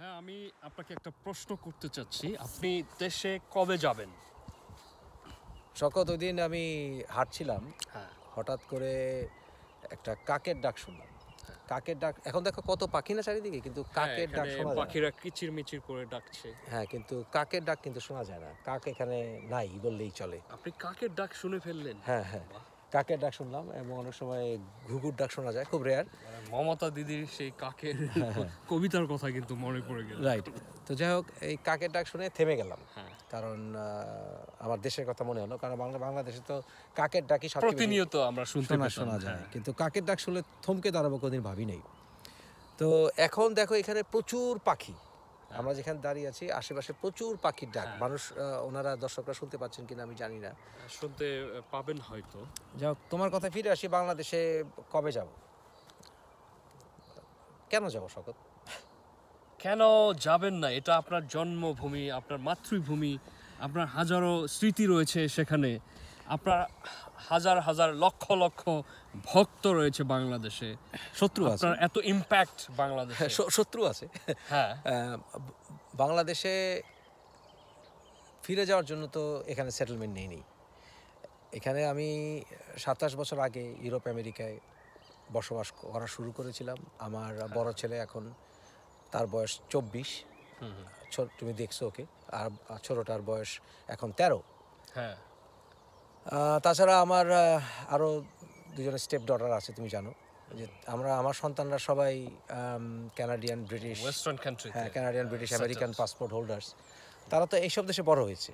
হ্যাঁ আমি আপনাকে একটা প্রশ্ন করতে চাচ্ছি আপনি দেশে কবে যাবেন শকত ওই দিন আমি হাঁটছিলাম হ্যাঁ। হঠাৎ করে একটা কাকের ডাক শুনলাম হ্যাঁ। কাকের ডাক এখন দেখো কত পাখি না চারিদিকে কিন্তু হ্যাঁ, কাকের ডাক শোনা পাখিরা কিচির মিচির করে ডাকছে হ্যাঁ কিন্তু কাকের ডাক কিন্তু শোনা যায় না কাক এখানে নাই বললেই চলে আপনি কাকের ডাক শুনে ফেললেন হ্যাঁ হ্যাঁ কাকের ডাক শুনলাম এবং অনেক সময় ঘুঘুর ডাক শোনা যায় খুব রেয়ার মমতা দিদির সেই কাকের কবিতার কথা কিন্তু মনে পড়ে গেল রাইট তো যাই হোক এই কাকের ডাক শুনে থেমে গেলাম হ্যাঁ। কারণ আমার দেশের কথা মনে হলো কারণ বাংলা বাংলাদেশে তো কাকের ডাকই প্রতিনিয়ত আমরা শুনতে শোনা যায় হ্যাঁ। কিন্তু কাকের ডাক শুনলে থমকে দাঁড়াবো কোনোদিন ভাবি নেই তো এখন দেখো এখানে প্রচুর পাখি আমরা যেখানে দাঁড়িয়ে আছি আশেপাশে প্রচুর পাখির ডাক হ্যাঁ। মানুষ ওনারা দর্শকরা শুনতে পাচ্ছেন কিনা আমি জানি না শুনতে পাবেন হয়তো যাই তোমার কথা ফিরে আসি বাংলাদেশে কবে যাব কেন যাব শকত কেন যাবেন না এটা আপনার জন্মভূমি আপনার মাতৃভূমি আপনার হাজারো স্মৃতি রয়েছে সেখানে আপনার হাজার হাজার লক্ষ লক্ষ ভক্ত রয়েছে বাংলাদেশে শত্রু আছে এত ইম্প্যাক্ট বাংলাদেশে শত্রু আছে হ্যাঁ বাংলাদেশে ফিরে যাওয়ার জন্য তো এখানে সেটেলমেন্ট নেই এখানে আমি সাতাশ বছর আগে ইউরোপ আমেরিকায় বসবাস করা শুরু করেছিলাম আমার হ্যাঁ। বড় ছেলে এখন তার বয়স চব্বিশ তুমি দেখছো ওকে আর ছোটোটার বয়স এখন তেরো হ্যাঁ তাছাড়া আমার আরও দুজন স্টেপ ডটার আছে তুমি জানো যে আমরা আমার সন্তানরা সবাই ক্যানাডিয়ান ব্রিটিশ ওয়েস্টার্ন কান্ট্রি হ্যাঁ Canadian British American passport holders তারা তো এইসব দেশে বড় হয়েছে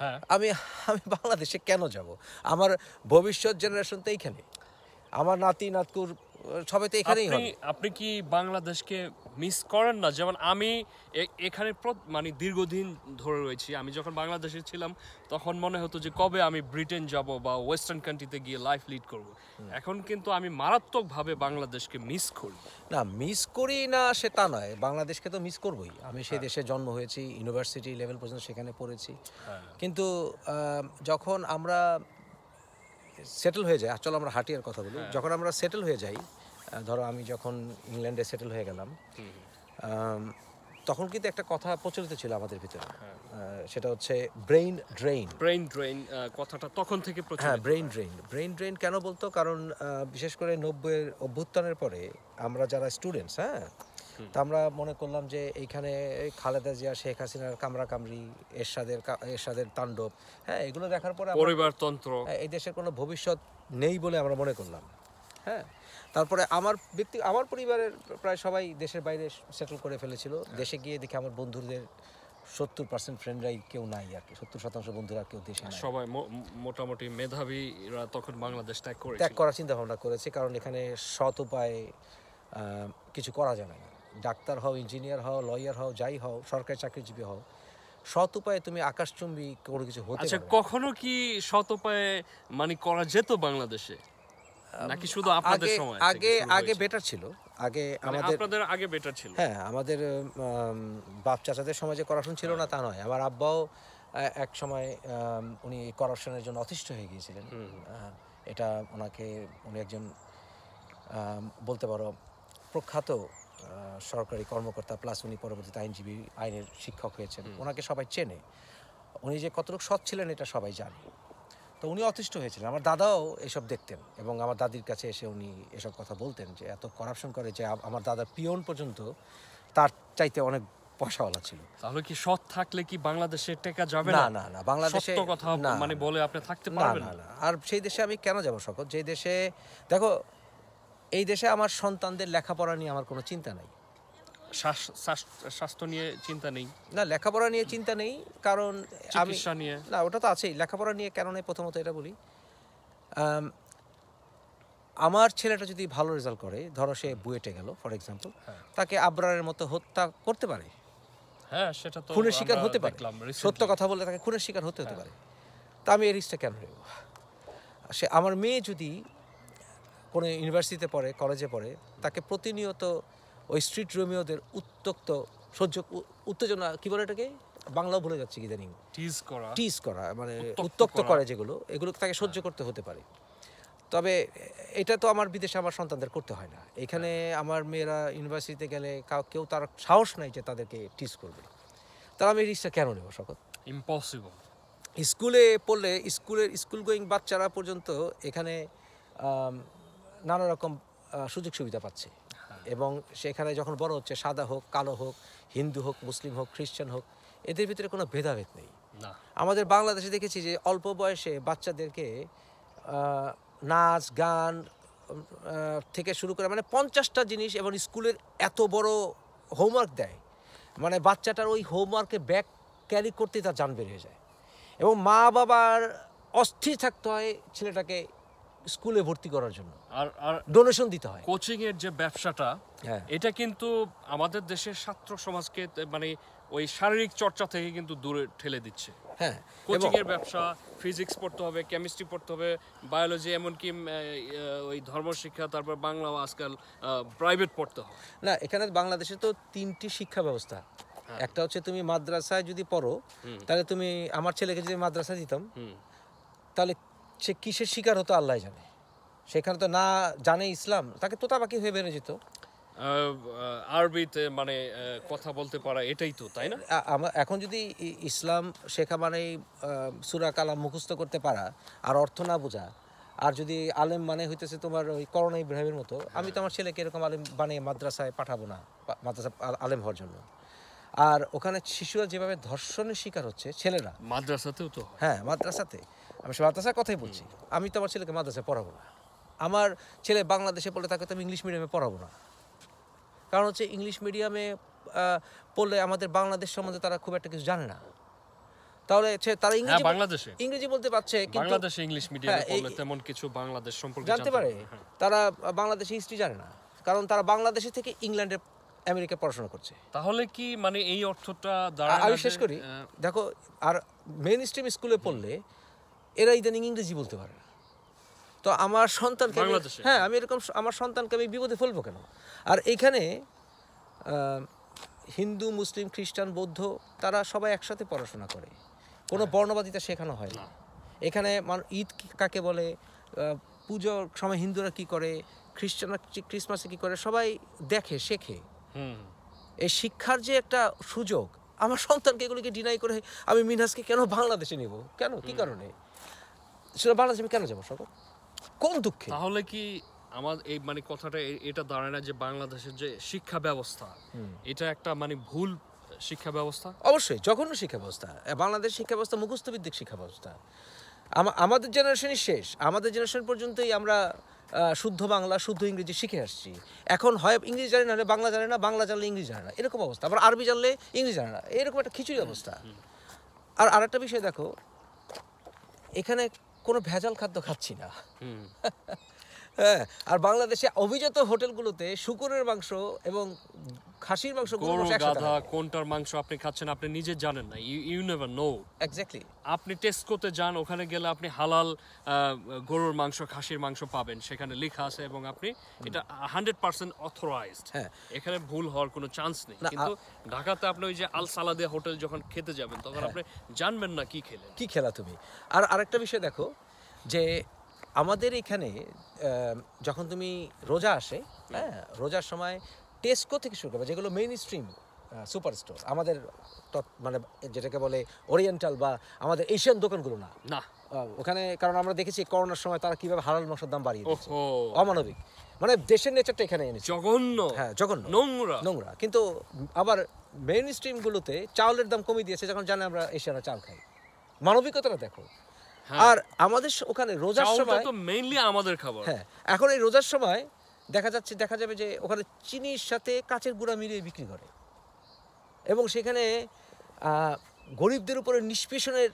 হ্যাঁ। আমি আমি বাংলাদেশে কেন যাব আমার ভবিষ্যৎ জেনারেশন তো এইখানে আমার নাতি নাতকুর সবাই তো এখানেই হয় আপনি কি বাংলাদেশকে মিস করেন না যেমন আমি এখানে মানে দীর্ঘদিন ধরে রয়েছি আমি যখন বাংলাদেশে ছিলাম তখন মনে হতো যে কবে আমি ব্রিটেন যাব বা ওয়েস্টার্ন কান্ট্রিতে গিয়ে লাইফ লিড করব এখন কিন্তু আমি মারাত্মকভাবে বাংলাদেশকে মিস করি না মিস করি না সে তা নয় বাংলাদেশকে তো মিস করবই আমি সেই হ্যাঁ। দেশে জন্ম হয়েছি ইউনিভার্সিটি লেভেল পর্যন্ত সেখানে পড়েছি হ্যাঁ। কিন্তু যখন আমরা সেটেল হয়ে যায় চলো আমরা হাটিয়ার কথা বলি হ্যাঁ। যখন আমরা সেটেল হয়ে যাই ধরো আমি যখন ইংল্যান্ডে সেটেল হয়ে গেলাম তখন কিন্তু একটা কথা প্রচলিত ছিল আমাদের ভিতরে হ্যাঁ। সেটা হচ্ছে ব্রেইন ড্রেইন ব্রেইন ড্রেইন কথাটা তখন থেকে হ্যাঁ ব্রেইন ড্রেইন ব্রেইন ড্রেইন কেন বলতো কারণ বিশেষ করে নব্বইয়ের অভ্যুত্থানের পরে আমরা যারা স্টুডেন্টস হ্যাঁ তো আমরা মনে করলাম যে এইখানে খালেদা জিয়া শেখ হাসিনার কামরি এরশাদের এরশাদের তাণ্ডব হ্যাঁ এগুলো দেখার পরে পরিবারতন্ত্র হ্যাঁ, এই দেশের কোনো ভবিষ্যৎ নেই বলে আমরা মনে করলাম হ্যাঁ তারপরে আমার ব্যক্তি আমার পরিবারের প্রায় সবাই দেশের বাইরে সেটেল করে ফেলেছিল হ্যাঁ। দেশে গিয়ে দেখি আমার বন্ধুদের সত্তর পার্সেন্ট ফ্রেন্ডরাই কেউ নাই আর কি সত্তর শতাংশ বন্ধুরা কেউ দেশে সবাই মোটামুটি মেধাবীরা তখন বাংলাদেশ ত্যাগ করে ত্যাগ করার চিন্তা ভাবনা করেছে কারণ এখানে সৎ উপায়ে কিছু করা যাবে না ডাক্তার হও ইঞ্জিনিয়ার হও লয়ার হও যাই হও সরকারি চাকরিজীবী হও সৎ উপায়ে তুমি আকাশচুম্বী কোনো কিছু হতে আচ্ছা কখনো কি সৎ উপায়ে মানে করা যেত বাংলাদেশে নাকি শুধু আপনাদের সময় আগে আগে বেটার ছিল আগে মানে আমাদের আপনাদের আগে বেটার ছিল হ্যাঁ আমাদের বাপ চাচাদের সমাজে করাশন ছিল না তা নয় আমার আব্বাও এক সময় উনি করাপশনের জন্য অতিষ্ঠ হয়ে গিয়েছিলেন এটা ওনাকে উনি একজন বলতে পারো প্রখ্যাত সরকারি কর্মকর্তা প্লাস উনি পরবর্তীতে আইনজীবী আইনের শিক্ষক হয়েছেন ওনাকে সবাই চেনে উনি যে কতটুকু সৎ ছিলেন এটা সবাই জানে তো উনি অতিষ্ঠ হয়েছিলেন আমার দাদাও এসব দেখতেন এবং আমার দাদির কাছে এসে উনি এসব কথা বলতেন যে এত করাপশন করে যে আমার দাদার পিয়ন পর্যন্ত তার চাইতে অনেক পয়সাওয়ালা ছিল তাহলে কি সৎ থাকলে কি বাংলাদেশে টেকা যাবে না না না বাংলাদেশে কথা মানে বলে আপনি থাকতে পারবেন না আর সেই দেশে আমি কেন যাব সকল যে দেশে দেখো এই দেশে আমার সন্তানদের লেখাপড়া নিয়ে আমার কোনো চিন্তা নাই স্বাস্থ্য নিয়ে চিন্তা নেই না লেখাপড়া নিয়ে চিন্তা নেই কারণ নিয়ে না ওটা তো আছেই লেখাপড়া নিয়ে কেন নেই প্রথমত এটা বলি আমার ছেলেটা যদি ভালো রেজাল্ট করে ধরো সে বুয়েটে গেল ফর এক্সাম্পল হ্যাঁ। তাকে আবরারের মতো হত্যা করতে পারে হ্যাঁ সেটা তো খুনের শিকার হতে পারে সত্য কথা বলে তাকে খুনের শিকার হতে হতে হ্যাঁ। পারে তা আমি এই রিস্কটা কেন নেব সে আমার মেয়ে যদি কোনো ইউনিভার্সিটিতে পড়ে কলেজে পড়ে তাকে প্রতিনিয়ত ওই স্ট্রিট রোমিওদের উত্তক্ত সহ্য উত্তেজনা কী বলে এটাকে বাংলাও ভুলে যাচ্ছে কি জানি টিজ করা টিজ করা মানে উত্তক্ত করে যেগুলো এগুলো তাকে সহ্য করতে হতে পারে তবে এটা তো আমার বিদেশে আমার সন্তানদের করতে হয় না এখানে হ্যাঁ। আমার মেয়েরা ইউনিভার্সিটিতে গেলে কেউ তার সাহস নাই যে তাদেরকে টিজ করবে তাহলে আমি রিক্সটা কেন নেব শকত ইম্পসিবল স্কুলে পড়লে স্কুলের স্কুল গোয়িং বাচ্চারা পর্যন্ত এখানে নানা রকম সুযোগ সুবিধা পাচ্ছে হ্যাঁ। এবং সেখানে যখন বড় হচ্ছে সাদা হোক কালো হোক হিন্দু হোক মুসলিম হোক খ্রিস্টান হোক এদের ভিতরে কোনো ভেদাভেদ নেই আমাদের বাংলাদেশে দেখেছি যে অল্প বয়সে বাচ্চাদেরকে নাচ গান থেকে শুরু করে মানে পঞ্চাশটা জিনিস এবং স্কুলের এত বড় হোমওয়ার্ক দেয় মানে বাচ্চাটার ওই হোমওয়ার্কে ব্যাগ ক্যারি করতে তার যান বের হয়ে যায় এবং মা বাবার অস্থির থাকতে হয় ছেলেটাকে স্কুলে ভর্তি করার জন্য আর আর ডোনেশন দিতে হয় কোচিং এর যে ব্যবসাটা হ্যাঁ। এটা কিন্তু আমাদের দেশের ছাত্র সমাজকে মানে ওই শারীরিক চর্চা থেকে কিন্তু দূরে ঠেলে দিচ্ছে হ্যাঁ কোচিং এর ব্যবসা ফিজিক্স পড়তে হবে কেমিস্ট্রি পড়তে হবে বায়োলজি এমনকি ওই ধর্মশিক্ষা তারপর বাংলাও আজকাল প্রাইভেট পড়তে হবে না এখানে বাংলাদেশে তো তিনটি শিক্ষা ব্যবস্থা হ্যাঁ। একটা হচ্ছে তুমি মাদ্রাসায় যদি পড়ো তাহলে তুমি আমার ছেলেকে যদি মাদ্রাসা দিতাম তাহলে সে কিসের শিকার হতো আল্লাহ জানে সেখানে তো না জানে ইসলাম তাকে তোতাবাকি হয়ে বেড়ে যেত আরবিতে মানে কথা বলতে পারা এটাই তো তাই না এখন যদি ইসলাম শেখা মানে সুরা কালাম মুখস্থ করতে পারা আর অর্থ না বোঝা আর যদি আলেম মানে হইতেছে তোমার ওই করোনা ইব্রাহিমের মতো আমি তো হ্যাঁ। আমার ছেলেকে এরকম আলেম বানিয়ে মাদ্রাসায় পাঠাবো না মাদ্রাসা আলেম হওয়ার জন্য আর ওখানে শিশুরা যেভাবে ধর্ষণের শিকার হচ্ছে ছেলেরা মাদ্রাসাতেও তো হ্যাঁ মাদ্রাসাতে আমি সে মাদ্রাসার কথাই বলছি আমি তো আমার ছেলেকে মাদ্রাসায় পড়াবো না আমার ছেলে বাংলাদেশে পড়লে তাকে তো আমি ইংলিশ মিডিয়ামে পড়াবো না কারণ হচ্ছে ইংলিশ মিডিয়ামে পড়লে আমাদের বাংলাদেশ সম্বন্ধে তারা খুব একটা কিছু জানে না তাহলে তারা হ্যাঁ, ইংরেজি বাংলাদেশে ইংরেজি বলতে পারছে কিন্তু বাংলাদেশে ইংলিশ মিডিয়ামে হ্যাঁ, পড়লে তেমন কিছু বাংলাদেশ সম্পর্কে জানতে পারে হ্যাঁ। তারা বাংলাদেশে হিস্ট্রি জানে না কারণ তারা বাংলাদেশে থেকে ইংল্যান্ডে আমেরিকা পড়াশোনা করছে তাহলে কি মানে এই অর্থটা আমি শেষ করি দেখো আর মেন স্ট্রিম স্কুলে পড়লে এরা ইদানিং ইংরেজি বলতে পারে না তো আমার সন্তানকে হ্যাঁ আমি এরকম আমার সন্তানকে আমি বিপদে ফেলবো কেন আর এইখানে হিন্দু মুসলিম খ্রিস্টান বৌদ্ধ তারা সবাই একসাথে পড়াশোনা করে কোনো হ্যাঁ। বর্ণবাদিতা শেখানো হয় না এখানে ঈদ কাকে বলে পুজোর সময় হিন্দুরা কি করে খ্রিস্টানরা ক্রিসমাসে কি করে সবাই দেখে শেখে এই শিক্ষার যে একটা সুযোগ আমার সন্তানকে এগুলিকে ডিনাই করে আমি মিনহাজকে কেন বাংলাদেশে নিব কেন কি কারণে সেটা বাংলাদেশে কেন যাবো সকল কোন দুঃখে তাহলে কি আমার এই মানে কথাটা এটা দাঁড়ায় না যে বাংলাদেশের যে শিক্ষা ব্যবস্থা এটা একটা মানে ভুল শিক্ষা ব্যবস্থা অবশ্যই জঘন্য শিক্ষা ব্যবস্থা বাংলাদেশ শিক্ষা ব্যবস্থা মুখস্থবিদ্যিক শিক্ষা ব্যবস্থা আমাদের জেনারেশনই শেষ আমাদের জেনারেশন পর্যন্তই আমরা শুদ্ধ বাংলা শুদ্ধ ইংরেজি শিখে আসছি এখন হয় ইংরেজি জানে না বাংলা জানে না বাংলা জানলে ইংরেজি জানে না এরকম অবস্থা আবার আরবি জানলে ইংরেজি জানে না এরকম একটা খিচুড়ি অবস্থা আর আরেকটা বিষয় দেখো এখানে কোনো ভেজাল খাদ্য খাচ্ছি না হ্যাঁ আর বাংলাদেশে অভিজাত হোটেলগুলোতে শুকুরের মাংস এবং খাসির মাংস গরু গাধা কোনটার মাংস আপনি খাচ্ছেন আপনি নিজে জানেন না ইউ নেভার নো এক্স্যাক্টলি আপনি যান ওখানে গেলে আপনি হালাল গরুর মাংস খাসির মাংস পাবেন সেখানে লেখা আছে এবং আপনি এটা হান্ড্রেড পার্সেন্ট অথরাইজড হ্যাঁ এখানে ভুল হওয়ার কোনো চান্স নেই কিন্তু ঢাকাতে আপনি ওই যে আল সালাদে হোটেল যখন খেতে যাবেন তখন হ্যাঁ। আপনি জানবেন না কি খেলে কি খেলা তুমি আর আরেকটা বিষয় দেখো যে আমাদের এখানে যখন তুমি রোজা আসে হ্যাঁ রোজার সময় টেস্কো থেকে শুরু করবে যেগুলো মেইন স্ট্রিম সুপার স্টোর আমাদের মানে যেটাকে বলে ওরিয়েন্টাল বা আমাদের এশিয়ান দোকানগুলো না না ওখানে কারণ আমরা দেখেছি করোনার সময় তারা কিভাবে হালাল মশার দাম বাড়িয়ে দিচ্ছে অমানবিক মানে দেশের নেচারটা এখানে এনেছে জঘন্য হ্যাঁ জঘন্য নোংরা নোংরা কিন্তু আবার মেইন স্ট্রিমগুলোতে চাউলের দাম কমিয়ে দিয়েছে যখন জানে আমরা এশিয়ানা চাল খাই মানবিকতাটা দেখো হ্যাঁ। আর আমাদের ওখানে রোজার সময় মেইনলি আমাদের খাবার হ্যাঁ এখন এই রোজার সময় দেখা যাচ্ছে দেখা যাবে যে ওখানে চিনির সাথে কাঁচের গুঁড়া মিলিয়ে বিক্রি করে এবং সেখানে গরিবদের উপরে নিষ্পেষণের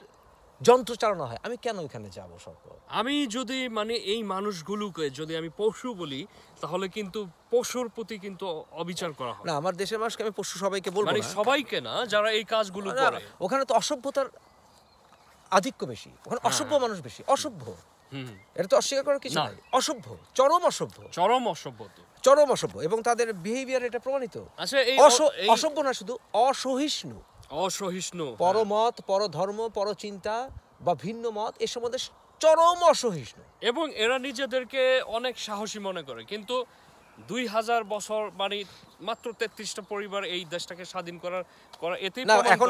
যন্ত্র চালানো হয় আমি কেন এখানে যাব সব আমি যদি মানে এই মানুষগুলোকে যদি আমি পশু বলি তাহলে কিন্তু পশুর প্রতি কিন্তু অবিচার করা হয় না আমার দেশের মানুষকে আমি পশু সবাইকে বলবো মানে সবাইকে না যারা এই কাজগুলো করে ওখানে তো অসভ্যতার আধিক্য বেশি ওখানে হ্যাঁ। অসভ্য মানুষ বেশি অসভ্য এটা তো অস্বীকার করার কিছু নাই অসভ্য চরম অসভ্য চরম অসভ্য চরম অসভ্য এবং তাদের বিহেভিয়ার এটা প্রমাণিত আচ্ছা, অসভ্য না শুধু অসহিষ্ণু অসহিষ্ণু হ্যাঁ। পরমত পরধর্ম পরচিন্তা বা ভিন্ন মত এ সম্বন্ধে চরম অসহিষ্ণু এবং এরা নিজেদেরকে অনেক সাহসী মনে করে কিন্তু দুই হাজার বছর মানে মাত্র তেত্রিশটা পরিবার এই দেশটাকে স্বাধীন করার করা এতে এখন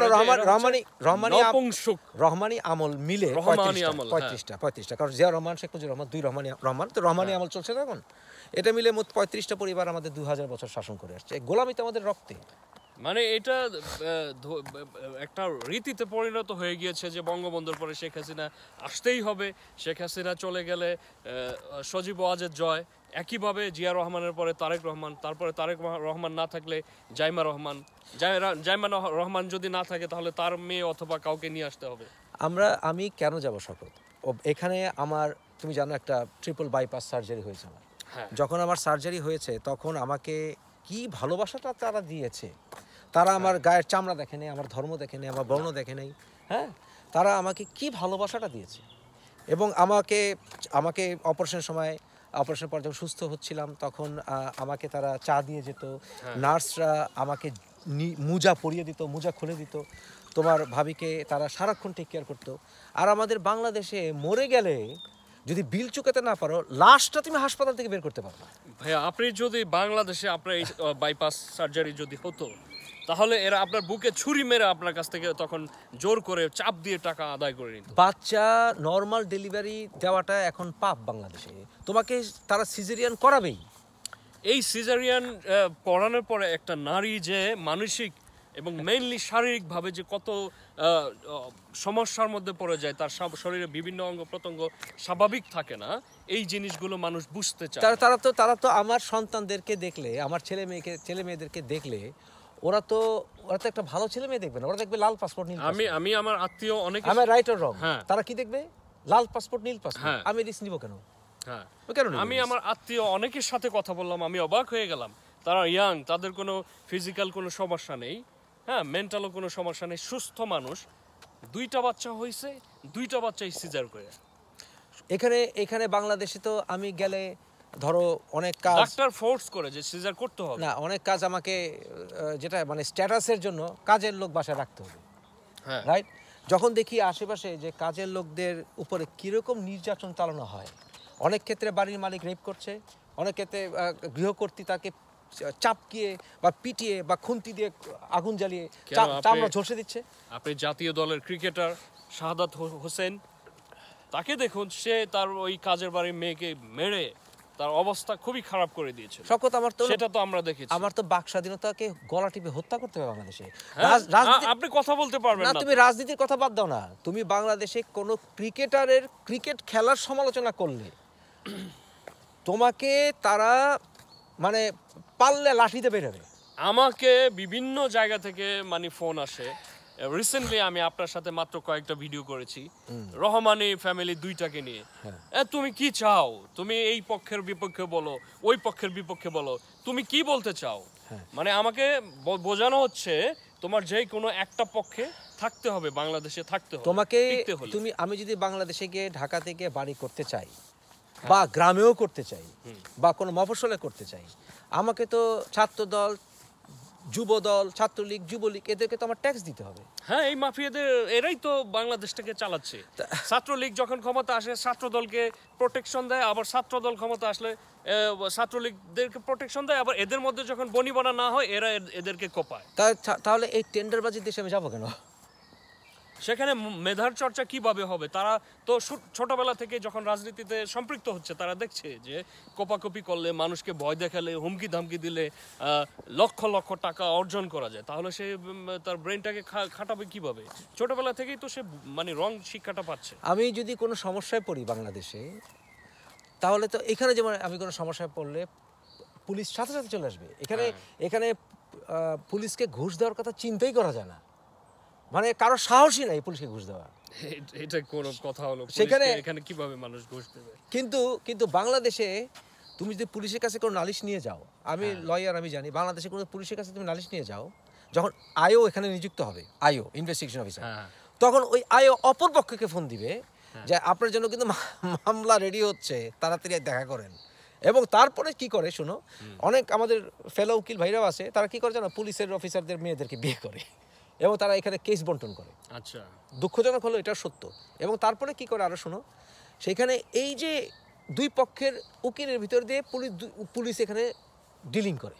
রহমানি রহমানি রহমানি আমল মিলে রহমানি আমল হ্যাঁ। পঁয়ত্রিশটা পঁয়ত্রিশটা কারণ জিয়া রহমান শেখ মুজিবুর রহমান দুই রহমানি রহমান তো রহমানি হ্যাঁ। আমল চলছে এখন এটা মিলে মোট পঁয়ত্রিশটা পরিবার আমাদের দু হাজার বছর শাসন করে আসছে গোলামিতে আমাদের রক্তে মানে এটা একটা রীতিতে পরিণত হয়ে গিয়েছে যে বঙ্গবন্ধুর পরে শেখ হাসিনা আসতেই হবে শেখ হাসিনা চলে গেলে সজীব ওয়াজের জয় একইভাবে জিয়া রহমানের পরে তারেক রহমান তারপরে তারেক রহমান না থাকলে জাইমা রহমান জাইমা রহমান যদি না থাকে তাহলে তার মেয়ে অথবা কাউকে নিয়ে আসতে হবে আমরা আমি কেন যাব শপথ এখানে আমার তুমি জানো একটা ট্রিপল বাইপাস সার্জারি হয়েছে আমার হ্যাঁ। যখন আমার সার্জারি হয়েছে তখন আমাকে কি ভালোবাসাটা তারা দিয়েছে তারা আচ্ছা। আমার গায়ের চামড়া দেখে নেই আমার ধর্ম দেখে নেই আমার বর্ণ দেখে নেই হ্যাঁ তারা আমাকে কি ভালোবাসাটা দিয়েছে এবং আমাকে আমাকে অপারেশনের সময় অপারেশন পর যখন সুস্থ হচ্ছিলাম তখন আমাকে তারা চা দিয়ে যেত হ্যাঁ। নার্সরা আমাকে মুজা পরিয়ে দিত মুজা খুলে দিত তোমার ভাবিকে তারা সারাক্ষণ টেক কেয়ার করতো আর আমাদের বাংলাদেশে মরে গেলে যদি বিল চুকাতে না পারো লাশটা তুমি হাসপাতাল থেকে বের করতে পারো ভাইয়া আপনি যদি বাংলাদেশে আপনার এই বাইপাস সার্জারি যদি হতো তাহলে এরা আপনার বুকে ছুরি মেরে আপনার কাছ থেকে তখন জোর করে চাপ দিয়ে টাকা আদায় করে নিত বাচ্চা নর্মাল ডেলিভারি দেওয়াটা এখন পাপ বাংলাদেশে তোমাকে তারা সিজারিয়ান করাবেই এই সিজারিয়ান পড়ানোর পরে একটা নারী যে মানসিক এবং মেইনলি শারীরিকভাবে যে কত সমস্যার মধ্যে পড়ে যায় তার সব শরীরে বিভিন্ন অঙ্গ প্রত্যঙ্গ স্বাভাবিক থাকে না এই জিনিসগুলো মানুষ বুঝতে চায় তারা তো তারা তো আমার সন্তানদেরকে দেখলে আমার ছেলে মেয়েকে ছেলে মেয়েদেরকে দেখলে ওরা তো ওরা তো একটা ভালো ছেলে মেয়ে দেখবে না ওরা দেখবে লাল পাসপোর্ট নীল আমি আমি আমার আত্মীয় অনেক আমি রাইটার রং তারা কি দেখবে লাল পাসপোর্ট নীল পাসপোর্ট হ্যাঁ। আমি রিস্ক নিব কেন হ্যাঁ কেন আমি আমার আত্মীয় অনেকের সাথে কথা বললাম আমি অবাক হয়ে গেলাম তারা ইয়াং তাদের কোনো ফিজিক্যাল কোনো সমস্যা নেই হ্যাঁ মেন্টালও কোনো সমস্যা নেই সুস্থ মানুষ দুইটা বাচ্চা হয়েছে দুইটা বাচ্চাই সিজার করে এখানে এখানে বাংলাদেশে তো আমি গেলে ধরো অনেক কাজ ডাক্তার ফোর্স করে যে সিজার করতে হবে না অনেক কাজ আমাকে যেটা মানে স্ট্যাটাসের জন্য কাজের লোক বাসায় রাখতে হবে হ্যাঁ রাইট যখন দেখি আশেপাশে যে কাজের লোকদের উপরে কিরকম নির্যাতন চালানো হয় অনেক ক্ষেত্রে বাড়ির মালিক রেপ করছে অনেক ক্ষেত্রে গৃহকর্তী তাকে চাপকিয়ে বা পিটিয়ে বা খুন্তি দিয়ে আগুন জ্বালিয়ে চামড়া ঝলসে দিচ্ছে আপনি জাতীয় দলের ক্রিকেটার শাহাদাত হোসেন তাকে দেখুন সে তার ওই কাজের বাড়ির মেয়েকে মেরে তার অবস্থা খুবই খারাপ করে দিয়েছে শকত আমার তো সেটা তো আমরা দেখেছি আমার তো বাক স্বাধীনতাকে গলা টিপে হত্যা করতে হবে বাংলাদেশে হ্যাঁ? আপনি কথা বলতে পারবেন না তুমি রাজনীতির কথা বাদ দাও না তুমি বাংলাদেশে কোনো ক্রিকেটারের ক্রিকেট খেলার সমালোচনা করলে তোমাকে তারা মানে পাললে লাঠিতে বেরোবে আমাকে বিভিন্ন জায়গা থেকে মানে ফোন আসে রিসেন্টলি uh, আমি আপনার সাথে মাত্র কয়েকটা ভিডিও করেছি রহমানি ফ্যামিলি দুইটাকে নিয়ে হ্যাঁ। তুমি কি চাও তুমি এই পক্ষের বিপক্ষে বলো ওই পক্ষের বিপক্ষে বলো তুমি কি বলতে চাও হ্যাঁ। মানে আমাকে বোঝানো হচ্ছে তোমার যে কোনো একটা পক্ষে থাকতে হবে বাংলাদেশে থাকতে হবে তোমাকে তুমি আমি যদি বাংলাদেশে গিয়ে ঢাকা থেকে বাড়ি করতে চাই হ্যাঁ। বা গ্রামেও করতে চাই বা কোনো মফসলে করতে চাই আমাকে তো ছাত্র দল যুবদল ছাত্রলীগ যুবলীগ এদেরকে তো আমার ট্যাক্স দিতে হবে হ্যাঁ এই মাফিয়াদের এরাই তো বাংলাদেশটাকে চালাচ্ছে ছাত্রলীগ যখন ক্ষমতা আসে ছাত্রদলকে প্রোটেকশন দেয় আবার ছাত্রদল ক্ষমতা আসলে ছাত্রলীগদেরকে প্রোটেকশন দেয় আবার এদের মধ্যে যখন বনিবনা না হয় এরা এদেরকে কোপায় তাহলে এই টেন্ডারবাজির দেশে আমি যাবো কেন সেখানে মেধার চর্চা কিভাবে হবে তারা তো ছোটবেলা থেকে যখন রাজনীতিতে সম্পৃক্ত হচ্ছে তারা দেখছে যে কোপাকপি করলে মানুষকে ভয় দেখালে হুমকি ধামকি দিলে লক্ষ লক্ষ টাকা অর্জন করা যায় তাহলে সে তার ব্রেনটাকে খাটাবে কিভাবে ছোটবেলা থেকেই তো সে মানে রং শিক্ষাটা পাচ্ছে আমি যদি কোনো সমস্যায় পড়ি বাংলাদেশে তাহলে তো এখানে যেমন আমি কোনো সমস্যায় পড়লে পুলিশ সাথে সাথে চলে আসবে এখানে হ্যাঁ। এখানে পুলিশকে ঘুষ দেওয়ার কথা চিন্তাই করা যায় না মানে কারো সাহসই নাই পুলিশকে ঘুষ দেওয়া এটা কোন কথা হলো সেখানে এখানে কিভাবে মানুষ ঘুষ দেবে কিন্তু কিন্তু বাংলাদেশে তুমি যদি পুলিশের কাছে কোনো নালিশ নিয়ে যাও আমি হ্যাঁ। লয়ার আমি জানি বাংলাদেশে কোনো পুলিশের কাছে তুমি নালিশ নিয়ে যাও যখন আয়ও এখানে নিযুক্ত হবে আয়ও ইনভেস্টিগেশন অফিসার তখন ওই আয়ও অপর পক্ষকে ফোন দিবে হ্যাঁ। যে আপনার জন্য কিন্তু মামলা রেডি হচ্ছে তাড়াতাড়ি দেখা করেন এবং তারপরে কি করে শোনো অনেক আমাদের ফেলো উকিল ভাইরাও আছে তারা কি করে জানো পুলিশের অফিসারদের মেয়েদেরকে বিয়ে করে এবং তারা এখানে কেস বন্টন করে আচ্ছা দুঃখজনক হলো এটা সত্য এবং তারপরে কি করে আরও শোনো সেখানে এই যে দুই পক্ষের উকিলের ভিতর দিয়ে পুলিশ পুলিশ এখানে ডিলিং করে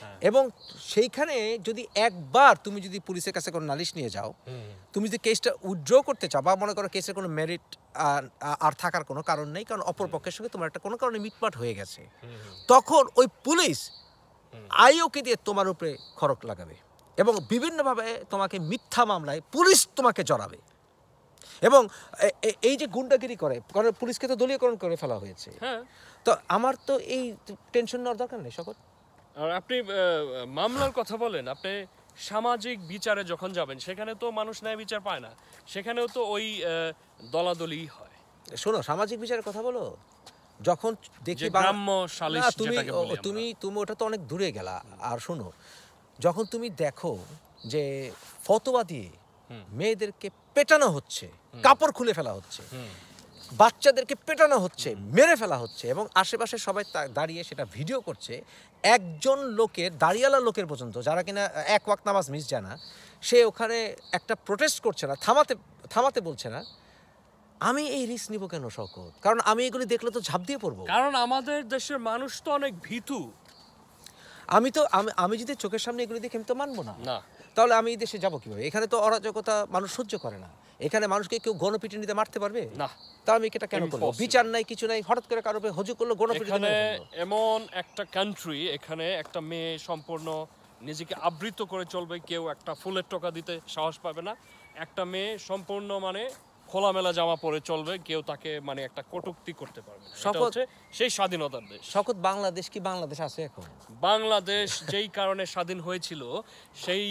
হ্যাঁ। এবং সেইখানে যদি একবার তুমি যদি পুলিশের কাছে কোনো নালিশ নিয়ে যাও তুমি যদি কেসটা উইথড্র করতে চাও বা মনে করো কেসের কোনো মেরিট আর থাকার কোনো কারণ নেই কারণ অপর পক্ষের সঙ্গে তোমার একটা কোনো কারণে মিটমাট হয়ে গেছে তখন ওই পুলিশ আইওকে দিয়ে তোমার উপরে খরক লাগাবে এবং বিভিন্নভাবে তোমাকে মিথ্যা মামলায় পুলিশ তোমাকে জড়াবে এবং এই যে গুন্ডাগিরি করে কারণ পুলিশকে তো দলীয়করণ করে ফেলা হয়েছে হ্যাঁ। তো আমার তো এই টেনশন নেওয়ার দরকার নেই সকল আর আপনি মামলার কথা বলেন আপনি সামাজিক বিচারে যখন যাবেন সেখানে তো মানুষ ন্যায় বিচার পায় না সেখানেও তো ওই দলাদলি হয় শোনো সামাজিক বিচারের কথা বলো যখন দেখি তুমি তুমি তুমি ওটা তো অনেক দূরে গেলা আর শোনো যখন তুমি দেখো যে ফতোয়া দিয়ে মেয়েদেরকে পেটানো হচ্ছে কাপড় খুলে ফেলা হচ্ছে বাচ্চাদেরকে পেটানো হচ্ছে মেরে ফেলা হচ্ছে এবং আশেপাশে সবাই দাঁড়িয়ে সেটা ভিডিও করছে একজন লোকের দাঁড়িয়ালা লোকের পর্যন্ত যারা কিনা এক ওয়াক নামাজ মিস জানা সে ওখানে একটা প্রোটেস্ট করছে না থামাতে থামাতে বলছে না আমি এই রিস্ক নিব কেন শকত কারণ আমি এগুলি দেখলে তো ঝাঁপ দিয়ে পড়বো কারণ আমাদের দেশের মানুষ তো অনেক ভীতু আমি তো আমি যদি চোখের সামনে এগুলো দেখে আমি তো মানবো না তাহলে আমি এই দেশে যাবো কিভাবে এখানে তো অরাজকতা মানুষ সহ্য করে না এখানে মানুষকে কেউ গণপিটি নিতে মারতে পারবে না তা আমি এটা কেন করবো বিচার নাই কিছু নাই হঠাৎ করে কারো হজু করলো গণপিটি এমন একটা কান্ট্রি এখানে একটা মেয়ে সম্পূর্ণ নিজেকে আবৃত করে চলবে কেউ একটা ফুলের টোকা দিতে সাহস পাবে না একটা মেয়ে সম্পূর্ণ মানে খোলামেলা জামা পরে চলবে কেউ তাকে মানে একটা কটুক্তি করতে পারবে শপথ সেই স্বাধীনতার দেশ শপথ বাংলাদেশ কি বাংলাদেশ আছে এখন বাংলাদেশ যেই কারণে স্বাধীন হয়েছিল সেই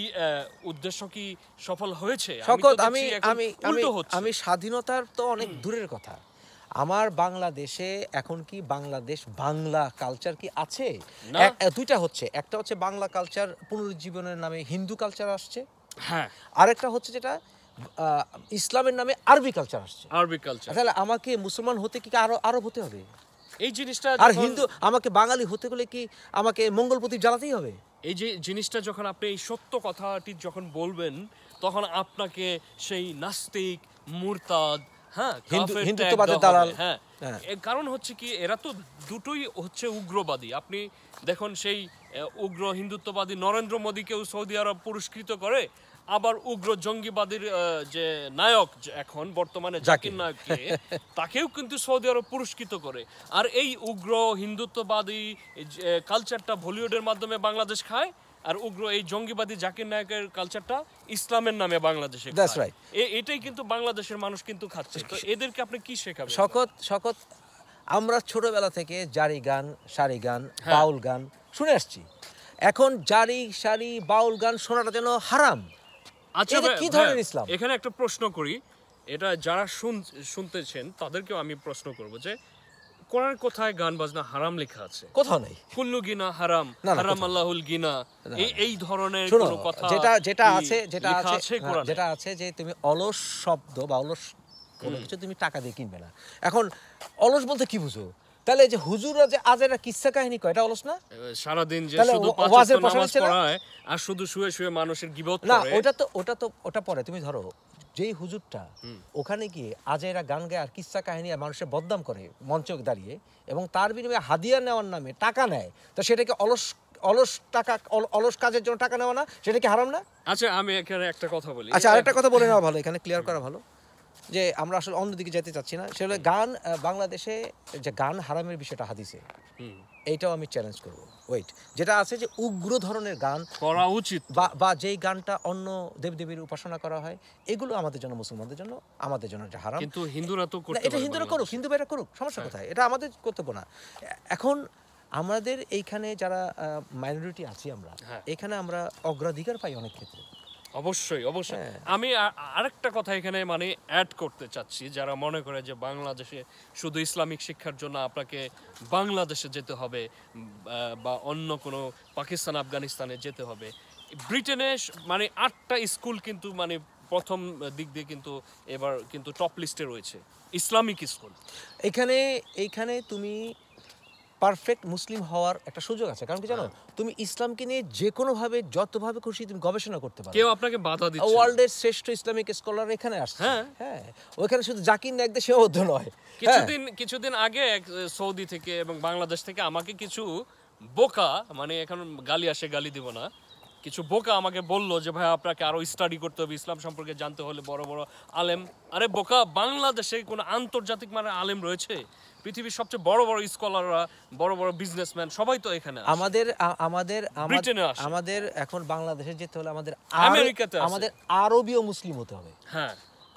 উদ্দেশ্য কি সফল হয়েছে শপথ আমি আমি আমি আমি স্বাধীনতার তো অনেক দূরের কথা আমার বাংলাদেশে এখন কি বাংলাদেশ বাংলা কালচার কি আছে দুইটা হচ্ছে একটা হচ্ছে বাংলা কালচার পুনরুজ্জীবনের নামে হিন্দু কালচার আসছে হ্যাঁ আরেকটা হচ্ছে যেটা ইসলামের নামে আরবি কালচার আসছে আরবি কালচার তাহলে আমাকে মুসলমান হতে কি আরো আরব হতে হবে এই জিনিসটা আর হিন্দু আমাকে বাঙালি হতে গেলে কি আমাকে মঙ্গল প্রদীপ জ্বালাতেই হবে এই যে জিনিসটা যখন আপনি এই সত্য কথাটি যখন বলবেন তখন আপনাকে সেই নাস্তিক মুরতাদ হ্যাঁ, হ্যাঁ। হ্যাঁ। কারণ হচ্ছে কি এরা তো দুটোই হচ্ছে উগ্রবাদী আপনি দেখুন সেই উগ্র হিন্দুত্ববাদী নরেন্দ্র মোদীকেও সৌদি আরব পুরস্কৃত করে আবার উগ্র জঙ্গিবাদীর যে নায়ক এখন বর্তমানে জাকির নায়ক তাকেও কিন্তু সৌদি আরব পুরস্কৃত করে আর এই উগ্র হিন্দুত্ববাদী কালচারটা বলিউডের মাধ্যমে বাংলাদেশ খায় আর উগ্র এই জঙ্গিবাদী জাকির নায়কের কালচারটা ইসলামের নামে বাংলাদেশে এটাই কিন্তু বাংলাদেশের মানুষ কিন্তু খাচ্ছে তো এদেরকে আপনি কি শেখাবেন শকত শকত আমরা ছোটবেলা থেকে জারি গান সারি গান হ্যাঁ। বাউল গান শুনে আসছি এখন জারি সারি বাউল গান শোনাটা যেন হারাম আচ্ছা কি ধরনের ইসলাম এখানে একটা প্রশ্ন করি এটা যারা শুনতেছেন তাদেরকেও আমি প্রশ্ন করব যে কোরআন কোথায় গান বাজনা হারাম লেখা আছে কোথাও নাই কুল্লু গিনা হারাম হারাম আল্লাহুল গিনা এই এই ধরনের কোনো কথা যেটা যেটা আছে যেটা আছে হ্যাঁ, যেটা আছে যে তুমি অলস শব্দ বা অলস কোনো কিছু তুমি টাকা দিয়ে কিনবে না এখন অলস বলতে কি বুঝো তাহলে যে হুজুররা যে আজ আজেরা কিসসা কাহিনী কয় এটা অলস না সারা দিন যে শুধু পাঁচ ওয়াক্ত নামাজ পড়া হয় আর শুধু শুয়ে শুয়ে মানুষের গিবত করে না ওটা তো ওটা তো ওটা পড়ে তুমি ধরো যেই হুজুরটা ওখানে গিয়ে আজ এরা গান গায় আর কিসসা কাহিনী আর মানুষের বদনাম করে মঞ্চে দাঁড়িয়ে এবং তার বিনিময়ে হাদিয়া নেওয়ার নামে টাকা নেয় তো সেটাকে অলস অলস টাকা অলস কাজের জন্য টাকা নেওয়া না সেটা কি হারাম না আচ্ছা আমি এখানে একটা কথা বলি আচ্ছা আরেকটা কথা বলে নেওয়া ভালো এখানে ক্লিয়ার করা ভালো যে আমরা আসলে অন্যদিকে যেতে চাচ্ছি না সেগুলো গান বাংলাদেশে যে গান হারামের বিষয়টা হাদিসে এইটাও আমি চ্যালেঞ্জ করব ওয়েট যেটা আছে যে উগ্র ধরনের গান করা উচিত বা বা যেই গানটা অন্য দেবদেবীর উপাসনা করা হয় এগুলো আমাদের জন্য মুসলমানদের জন্য আমাদের জন্য যে হারাম কিন্তু হিন্দুরা তো এটা হিন্দুরা করুক হিন্দু ভাইরা করুক সমস্যা হ্যাঁ। কোথায় এটা আমাদের কর্তব্য না এখন আমাদের এইখানে যারা মাইনরিটি আছি আমরা হ্যাঁ। এখানে আমরা অগ্রাধিকার পাই অনেক ক্ষেত্রে অবশ্যই অবশ্যই হ্যাঁ। আমি আরেকটা কথা এখানে মানে অ্যাড করতে চাচ্ছি যারা মনে করে যে বাংলাদেশে শুধু ইসলামিক শিক্ষার জন্য আপনাকে বাংলাদেশে যেতে হবে বা অন্য কোনো পাকিস্তান আফগানিস্তানে যেতে হবে ব্রিটেনে মানে আটটা স্কুল কিন্তু মানে প্রথম দিক দিয়ে কিন্তু এবার কিন্তু টপ লিস্টে রয়েছে ইসলামিক স্কুল এখানে এইখানে তুমি পারফেক্ট মুসলিম হওয়ার একটা সুযোগ আছে কারণ কি জানো হ্যাঁ। তুমি ইসলামকে নিয়ে যে কোনোভাবে যতভাবে খুশি তুমি গবেষণা করতে পারো কেউ আপনাকে বাধা দিচ্ছে ওয়ার্ল্ডের শ্রেষ্ঠ ইসলামিক স্কলার এখানে আসছে হ্যাঁ, হ্যাঁ। ওখানে শুধু জাকির নায়ক দেশে অবদ্ধ নয় হ্যাঁ। কিছুদিন কিছুদিন আগে সৌদি থেকে এবং বাংলাদেশ থেকে আমাকে কিছু বোকা মানে এখন গালি আসে গালি দিব না কিছু বোকা আমাকে বললো যে ভাই আপনাকে আরো স্টাডি করতে হবে ইসলাম সম্পর্কে জানতে হলে বড় বড় আলেম আরে বোকা বাংলাদেশে কোন আন্তর্জাতিক মানে আলেম রয়েছে পৃথিবীর সবচেয়ে বড় বড় স্কলাররা বড় বড় বিজনেসম্যান সবাই তো এখানে আমাদের আমাদের আমাদের এখন বাংলাদেশে যেতে হলে আমাদের আমেরিকাতে আমাদের আরবীয় মুসলিম হতে হবে হ্যাঁ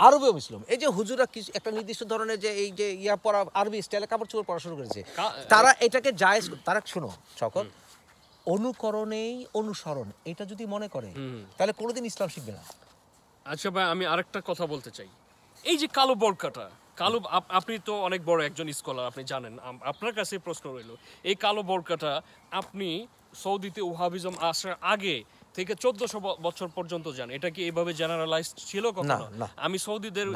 আরবীয় মুসলিম এই যে হুজুরা কিছু একটা নির্দিষ্ট ধরনের যে এই যে ইয়া পরা আরবি স্টাইলে কাপড় চোপড় পরা শুরু করেছে তারা এটাকে জায়েজ তারা শুনো সকল অনুকরণেই অনুসরণ এটা যদি মনে করে তাহলে কোনোদিন ইসলাম শিখবে না আচ্ছা ভাই আমি আরেকটা কথা বলতে চাই এই যে কালো বরকাটা কালো আপনি তো অনেক বড় একজন স্কলার আপনি জানেন আপনার কাছে প্রশ্ন রইল এই কালো বোরকাটা আপনি সৌদিতে ওহাবিজম আসার আগে থেকে চোদ্দশো বছর পর্যন্ত জান এটা কি এভাবে জেনারেলাইজ ছিল কখনো আমি সৌদিদের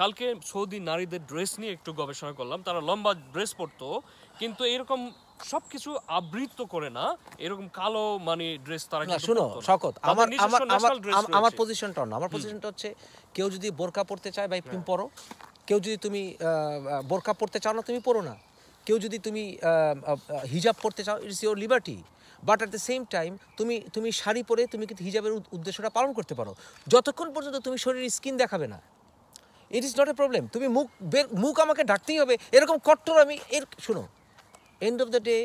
কালকে সৌদি নারীদের ড্রেস নিয়ে একটু গবেষণা করলাম তারা লম্বা ড্রেস পরতো কিন্তু এরকম সবকিছু আবৃত্ত করে না এরকম কালো মানে ড্রেস তারা না শুনো শকত আমার আমার আমার পজিশনটা না আমার পজিশনটা হচ্ছে কেউ যদি বোরকা পড়তে চায় ভাই হ্যাঁ। পরো কেউ যদি তুমি বোরখা পড়তে চাও না তুমি পড়ো না কেউ যদি তুমি হিজাব পড়তে চাও it's your liberty but at the same time তুমি তুমি শাড়ি পরে তুমি কিন্তু হিজাবের উদ্দেশ্যটা পালন করতে পারো যতক্ষণ পর্যন্ত তুমি শরীরের স্কিন দেখাবে না it is not a problem তুমি মুখ বের মুখ আমাকে ঢাকতেই হবে এরকম কট্টর আমি এর শুনো এন্ড অফ দ্য ডে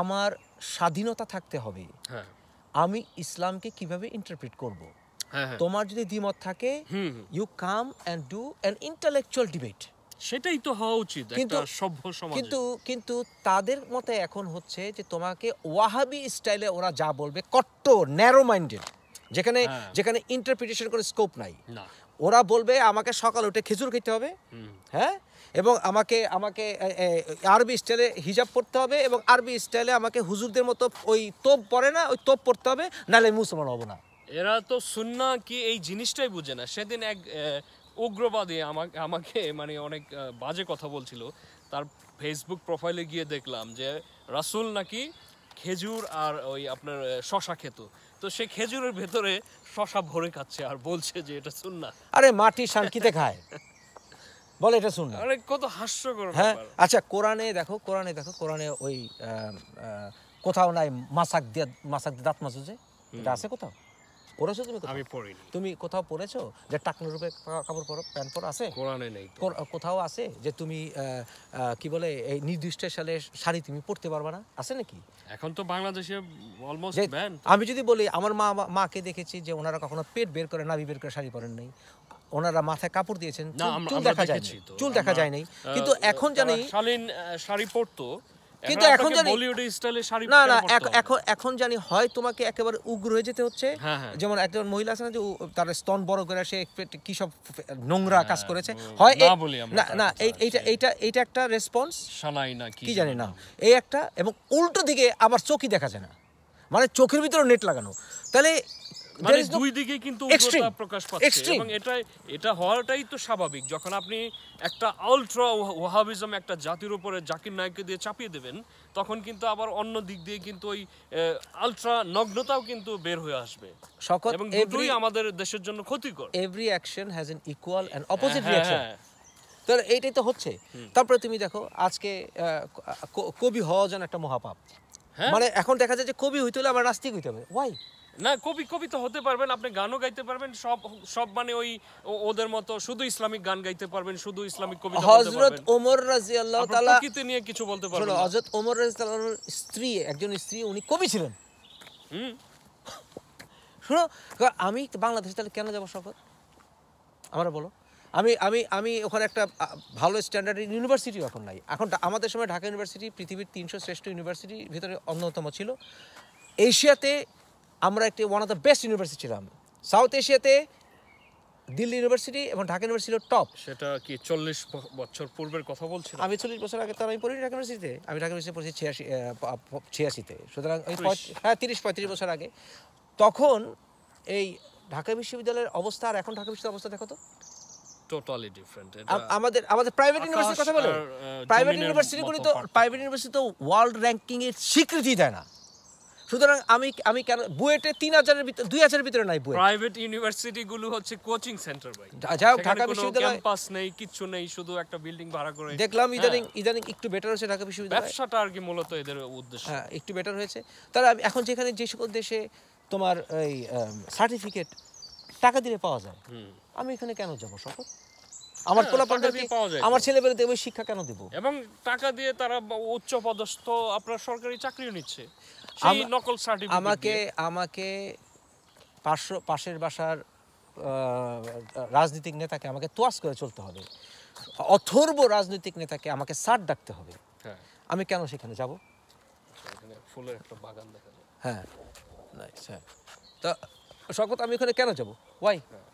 আমার স্বাধীনতা থাকতে হবে হ্যাঁ। আমি ইসলামকে কিভাবে ইন্টারপ্রিট করবো হ্যাঁ, হ্যাঁ। তোমার যদি দ্বিমত থাকে you come and do an intellectual debate সেটাই তো হওয়া উচিত কিন্তু সভ্য সমাজ কিন্তু কিন্তু তাদের মতে এখন হচ্ছে যে তোমাকে ওয়াহাবি স্টাইলে ওরা যা বলবে কট্ট ন্যারো মাইন্ডেড যেখানে হ্যাঁ। যেখানে ইন্টারপ্রিটেশন করে স্কোপ নাই ওরা বলবে আমাকে সকাল উঠে খেজুর খেতে হবে হ্যাঁ এবং আমাকে আমাকে আরবি স্টাইলে হিজাব পড়তে হবে এবং আরবি স্টাইলে আমাকে হুজুরদের মতো ওই তোপ পরে না ওই তোপ পড়তে হবে নাহলে মুসলমান হবো না এরা তো সুন্না কি এই জিনিসটাই বুঝে না সেদিন এক উগ্রবাদী আমাকে আমাকে মানে অনেক বাজে কথা বলছিল তার ফেসবুক প্রোফাইলে গিয়ে দেখলাম যে রাসুল নাকি খেজুর আর ওই আপনার শশা খেত তো সে খেজুরের ভেতরে শশা ভরে খাচ্ছে আর বলছে যে এটা সুন্না আরে মাটি শান্তিতে খায় বলে এটা শুন আরে কত হাস্যকর হ্যাঁ আচ্ছা কোরআনে দেখো কোরআনে দেখো কোরআনে ওই কোথাও নাই মাসাক দিয়ে মাসাক দিয়ে দাঁত যে এটা আছে কোথাও পড়েছো তুমি আমি পড়িনি তুমি কোথাও পড়েছো যে টাকনো রূপে কাপড় পরো প্যান্ট পর আছে কোরআনে নেই কোথাও আছে যে তুমি কি বলে এই নির্দিষ্ট সালে শাড়ি তুমি পড়তে পারবে না আছে নাকি এখন তো বাংলাদেশে অলমোস্ট ব্যান আমি যদি বলি আমার মা মাকে দেখেছি যে ওনারা কখনো পেট বের করে নাভি বের করে শাড়ি পরেন নাই ওনারা মাথায় কাপড় দিয়েছেন চুল দেখা যায় চুল দেখা যায় নাই কিন্তু এখন জানি শালীন শাড়ি পরতো কিন্তু এখন জানি স্টাইলে শাড়ি না না এখন এখন জানি হয় তোমাকে একেবারে উগ্র হয়ে যেতে হচ্ছে হ্যাঁ, হ্যাঁ। যেমন একজন মহিলা আছে না যে তার স্তন বড় করে সে কি সব নোংরা হ্যাঁ, কাজ করেছে হয় না না এইটা এইটা এইটা একটা রেসপন্স শোনাই না কি জানি না এই একটা এবং উল্টো দিকে আবার চোখই দেখা যায় না মানে চোখের ভিতরে নেট লাগানো তাহলে মানে দুই দিকে কিন্তু উগ্রতা প্রকাশ পাচ্ছে এবং এটা এটা হওয়াটাই তো স্বাভাবিক যখন আপনি একটা আলট্রা ওয়াহাবিজম একটা জাতির উপরে জাকির নায়ককে দিয়ে চাপিয়ে দেবেন তখন কিন্তু আবার অন্য দিক দিয়ে কিন্তু ওই আলট্রা নগ্নতাও কিন্তু বের হয়ে আসবে সকল এবং দুটোই আমাদের দেশের জন্য ক্ষতিকর every action has an equal and opposite reaction তাহলে এইটাই তো হচ্ছে তারপরে তুমি দেখো আজকে কবি হওয়া যেন একটা মহাপাপ হ্যাঁ। মানে এখন দেখা যায় যে কবি হইতে হলে আমার নাস্তিক হইতে হবে ওয়াই না কবি কবি তো হতে পারবেন আপনি গানও গাইতে পারবেন সব সব মানে ওই ওদের মতো শুধু ইসলামিক গান গাইতে পারবেন শুধু ইসলামিক কবি হযরত ওমর রাদিয়াল্লাহু তাআলা প্রকৃতি নিয়ে কিছু বলতে পারবেন হযরত ওমর রাদিয়াল্লাহু তাআলার স্ত্রী একজন স্ত্রী উনি কবি ছিলেন হুম শুনো আমি বাংলাদেশে তাহলে কেন যাব সফর আমরা বলো আমি আমি আমি ওখানে একটা ভালো স্ট্যান্ডার্ড ইউনিভার্সিটি এখন নাই এখন আমাদের সময় ঢাকা ইউনিভার্সিটি পৃথিবীর তিনশো শ্রেষ্ঠ ইউনিভার্সিটির ভিতরে অন্যতম ছিল এশিয়াতে আমরা একটি one of the best university ছিলাম সাউথ এশিয়াতে দিল্লি ইউনিভার্সিটি এবং ঢাকা ইউনিভার্সিটি টপ সেটা কি চল্লিশ বছর পূর্বের কথা বলছি আমি চল্লিশ বছর আগে তো আমি পড়িনি ঢাকা ইউনিভার্সিটিতে আমি ঢাকা ইউনিভার্সিটি পড়েছি ছিয়াশি ছিয়াশিতে সুতরাং হ্যাঁ তিরিশ পঁয়ত্রিশ বছর আগে তখন এই ঢাকা বিশ্ববিদ্যালয়ের অবস্থা আর এখন ঢাকা বিশ্ববিদ্যালয়ের অবস্থা দেখো তো টোটালি ডিফারেন্ট আমাদের আমাদের প্রাইভেট ইউনিভার্সিটির কথা বলো প্রাইভেট ইউনিভার্সিটিগুলি তো প্রাইভেট ইউনিভার্সিটি তো ওয়ার্ল্ড র্যাঙ্কিংয়ের স্বীকৃতি দেয় না সুতরাং আমি আমি কেন বুয়েটে তিন হাজারের ভিতরে দুই হাজারের ভিতরে নাই বুয়েট প্রাইভেট ইউনিভার্সিটি গুলো হচ্ছে কোচিং সেন্টার ভাই যাও ঢাকা বিশ্ববিদ্যালয় ক্যাম্পাস নেই কিছু নেই শুধু একটা বিল্ডিং ভাড়া করে দেখলাম হ্যাঁ। ইদানিং ইদানিং একটু বেটার হচ্ছে ঢাকা বিশ্ববিদ্যালয় ব্যবসাটা আর কি মূলত এদের উদ্দেশ্য হ্যাঁ একটু বেটার হয়েছে তারা এখন যেখানে যে সকল দেশে তোমার এই সার্টিফিকেট টাকা হ্যাঁ, দিয়ে পাওয়া যায় আমি এখানে কেন যাব সকল আমার পোলাপানদেরকে আমার ছেলেপেলে দেবো শিক্ষা কেন দেবো এবং টাকা দিয়ে তারা উচ্চ পদস্থ আপনার সরকারি চাকরিও নিচ্ছে নকল সার্টিফিকেট আমাকে আমাকে পাশ পাশের বাসার রাজনৈতিক নেতাকে আমাকে তোয়াস করে চলতে হবে অথর্ব রাজনৈতিক নেতাকে আমাকে সার ডাকতে হবে হ্যাঁ। আমি কেন সেখানে যাব ফুলের একটা বাগান দেখা হ্যাঁ, হ্যাঁ। তা শকত আমি ওখানে কেন যাব ওয়াই হ্যাঁ,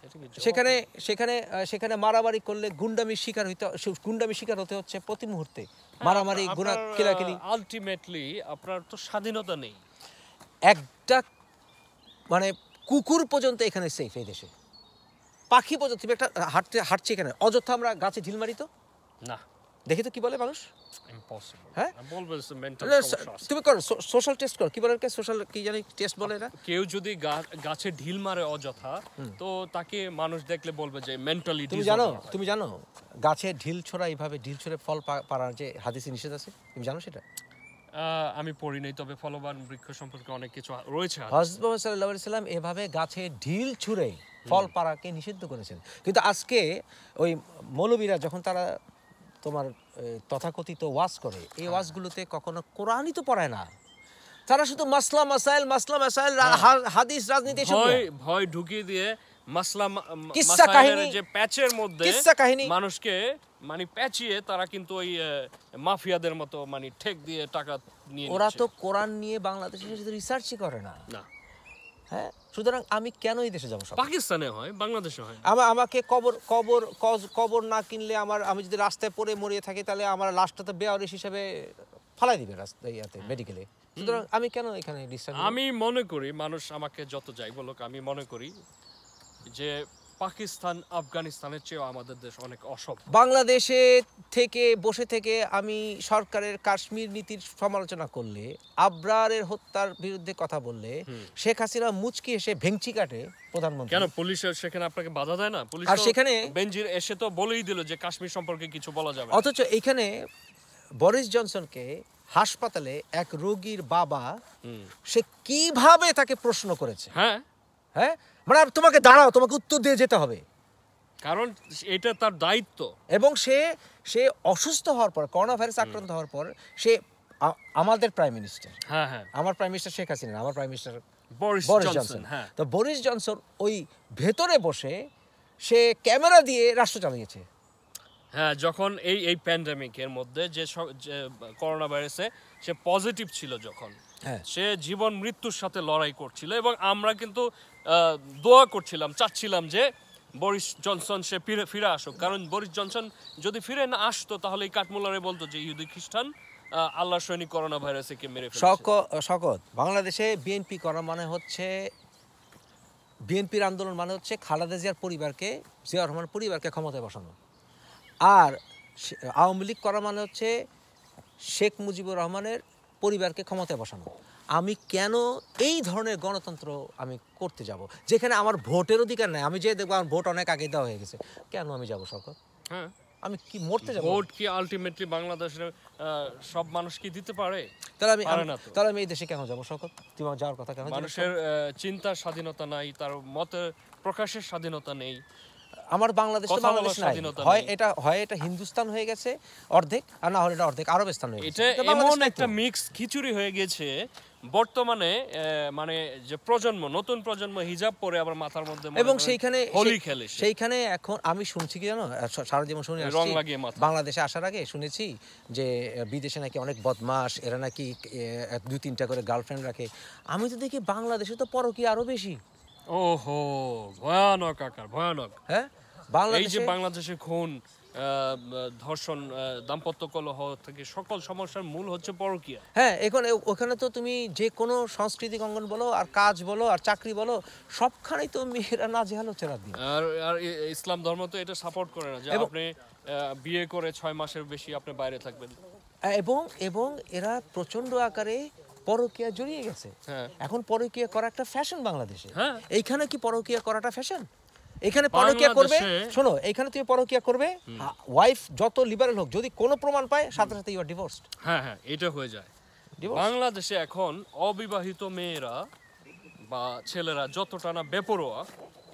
সেখানে সেখানে সেখানে মারামারি করলে গুন্ডামি শিকার হইতে গুন্ডামি শিকার হতে হচ্ছে প্রতি মুহূর্তে মারামারি গুণা কিনি আলটিমেটলি আপনার তো স্বাধীনতা নেই একটা মানে কুকুর পর্যন্ত এখানে সেফ এই দেশে পাখি পর্যন্ত একটা হাঁটতে হাঁটছি এখানে অযথা আমরা গাছে ঢিল মারি তো না দেখি তো কি বলে মানুষ হ্যাঁ তুমি করো সোশ্যাল টেস্ট করো কি বলে সোশ্যাল কি জানি টেস্ট বলে না কেউ যদি গাছে ঢিল মারে অযথা তো তাকে মানুষ দেখলে বলবে যে মেন্টালি তুমি জানো তুমি জানো গাছে ঢিল ছোড়া এইভাবে ঢিল ছোড়ে ফল পাড়ার যে হাদিসি নিষেধ আছে তুমি জানো সেটা আমি পড়ি নাই তবে ফলবান বৃক্ষ সম্পর্কে অনেক কিছু রয়েছে হজরত সাল্লাল্লাহু আলাইহি এভাবে গাছে ঢিল ছুঁড়ে ফল পাড়াকে নিষিদ্ধ করেছেন কিন্তু আজকে ওই মৌলবীরা যখন তারা তোমার তথাকথিত ওয়াজ করে এই ওয়াজগুলোতে কখনো কোরআনই তো পড়ায় না তারা শুধু মাসলা মাসাইল মাসলা মাসাইল হ্যাঁ। হাদিস রাজনীতি ভয় ঢুকিয়ে দিয়ে মাসলা কাহিনী যে প্যাচের মধ্যে কাহিনী মানুষকে মানে প্যাচিয়ে তারা কিন্তু ওই মাফিয়াদের মতো মানে ঠেক দিয়ে টাকা নিয়ে ওরা তো কোরআন নিয়ে বাংলাদেশের রিসার্চই করে না না হ্যাঁ সুতরাং আমি কেন এই দেশে যাবো পাকিস্তানে হয় বাংলাদেশে হয় আমার আমাকে কবর কবর কবর না কিনলে আমার আমি যদি রাস্তায় পড়ে মরিয়ে থাকি তাহলে আমার লাশটা তো বেআরিস হিসেবে ফালাই দিবে রাস্তায় ইয়াতে হ্যাঁ। মেডিকেলে সুতরাং আমি কেন এখানে আমি মনে করি মানুষ আমাকে যত যাই বলুক আমি মনে করি যে পাকিস্তান আফগানিস্তানের চেয়েও আমাদের দেশ অনেক অসম বাংলাদেশে থেকে বসে থেকে আমি সরকারের কাশ্মীর নীতির সমালোচনা করলে আবরারের হত্যার বিরুদ্ধে কথা বললে শেখ হাসিনা মুচকি এসে ভেঙচি কাটে প্রধানমন্ত্রী কেন পুলিশের সেখানে আপনাকে বাধা দেয় না পুলিশ আর সেখানে বেঞ্জির এসে তো বলেই দিল যে কাশ্মীর সম্পর্কে কিছু বলা যাবে অথচ এখানে বরিস জনসনকে হাসপাতালে এক রোগীর বাবা সে কিভাবে তাকে প্রশ্ন করেছে হ্যাঁ হ্যাঁ মানে তোমাকে দাঁড়াও তোমাকে উত্তর দিয়ে যেতে হবে কারণ এটা তার দায়িত্ব এবং সে সে অসুস্থ হওয়ার পর করোনা ভাইরাস আক্রান্ত হওয়ার পর সে আমাদের প্রাইম মিনিস্টার হ্যাঁ হ্যাঁ আমার প্রাইম মিনিস্টার শেখ হাসিনা আমার প্রাইম মিনিস্টার বরিস জনসন তো বরিস জনসন ওই ভেতরে বসে সে ক্যামেরা দিয়ে রাষ্ট্র চালিয়েছে হ্যাঁ যখন এই এই প্যান্ডেমিকের মধ্যে যে করোনা ভাইরাসে সে পজিটিভ ছিল যখন হ্যাঁ। সে জীবন মৃত্যুর সাথে লড়াই করছিল এবং আমরা কিন্তু দোয়া করছিলাম চাচ্ছিলাম যে বরিস জনসন সে ফিরে ফিরে আসুক কারণ বরিস জনসন যদি ফিরে না আসতো তাহলে এই কাঠমোলারে বলতো যে ইহুদি খ্রিস্টান আল্লাহ সৈনিক করোনা একে মেরে শকত বাংলাদেশে বিএনপি করা মানে হচ্ছে বিএনপির আন্দোলন মানে হচ্ছে খালেদা জিয়ার পরিবারকে জিয়া রহমানের পরিবারকে ক্ষমতায় বসানো আর আওয়ামী লীগ করা মানে হচ্ছে শেখ মুজিবুর রহমানের পরিবারকে ক্ষমতায় বসানো আমি কেন এই ধরনের গণতন্ত্র আমি করতে যাব যেখানে আমার ভোটের অধিকার নাই আমি যে দেখবো আমার ভোট অনেক আগে দেওয়া হয়ে গেছে কেন আমি যাব সরকার হ্যাঁ আমি কি মরতে যাব ভোট কি আলটিমেটলি বাংলাদেশের সব মানুষ কি দিতে পারে তাহলে আমি তাহলে আমি এই দেশে কেন যাব সকল তুমি যাওয়ার কথা কেন মানুষের চিন্তার স্বাধীনতা নাই তার মতের প্রকাশের স্বাধীনতা নেই আমার বাংলাদেশ তো বাংলাদেশ নাই হয় এটা হয় এটা হিন্দুস্তান হয়ে গেছে অর্ধেক আর না হলে এটা অর্ধেক আরবেস্তান হয়ে গেছে এটা এমন একটা মিক্স খিচুড়ি হয়ে গেছে বর্তমানে মানে যে প্রজন্ম নতুন প্রজন্ম হিজাব পরে আবার মাথার মধ্যে এবং সেইখানে হোলি খেলে সেইখানে এখন আমি শুনছি কি জানো সারা জীবন শুনে আসছি বাংলাদেশে আসার আগে শুনেছি যে বিদেশে নাকি অনেক বদমাস এরা নাকি দুই তিনটা করে গার্লফ্রেন্ড রাখে আমি তো দেখি বাংলাদেশে তো পরকি আরো বেশি ওহো ভয়ানক আকার ভয়ানক হ্যাঁ এই যে বাংলাদেশে খুন ধর্ষণ দাম্পত্য কলহ থেকে সকল সমস্যার মূল হচ্ছে পরকীয়া হ্যাঁ এখন ওখানে তো তুমি যে কোনো সাংস্কৃতিক অঙ্গন বলো আর কাজ বলো আর চাকরি বলো সবখানেই তো মেয়েরা না আর আর ইসলাম ধর্ম তো এটা সাপোর্ট করে না যে আপনি বিয়ে করে ছয় মাসের বেশি আপনি বাইরে থাকবেন এবং এবং এরা প্রচন্ড আকারে পরকিয়া জড়িয়ে গেছে হ্যাঁ। এখন পরকিয়া করা একটা ফ্যাশন বাংলাদেশে হ্যাঁ। এইখানে কি পরকিয়া করাটা ফ্যাশন এখানে পরকিয়া করবে শোনো এখানে তুমি পরকিয়া করবে ওয়াইফ যত লিবারেল হোক যদি কোনো প্রমাণ পায় সাথে সাথে ইউ আর ডিভোর্সড হ্যাঁ হ্যাঁ এটা হয়ে যায় বাংলাদেশে এখন অবিবাহিত মেয়েরা বা ছেলেরা যতটা না বেপরোয়া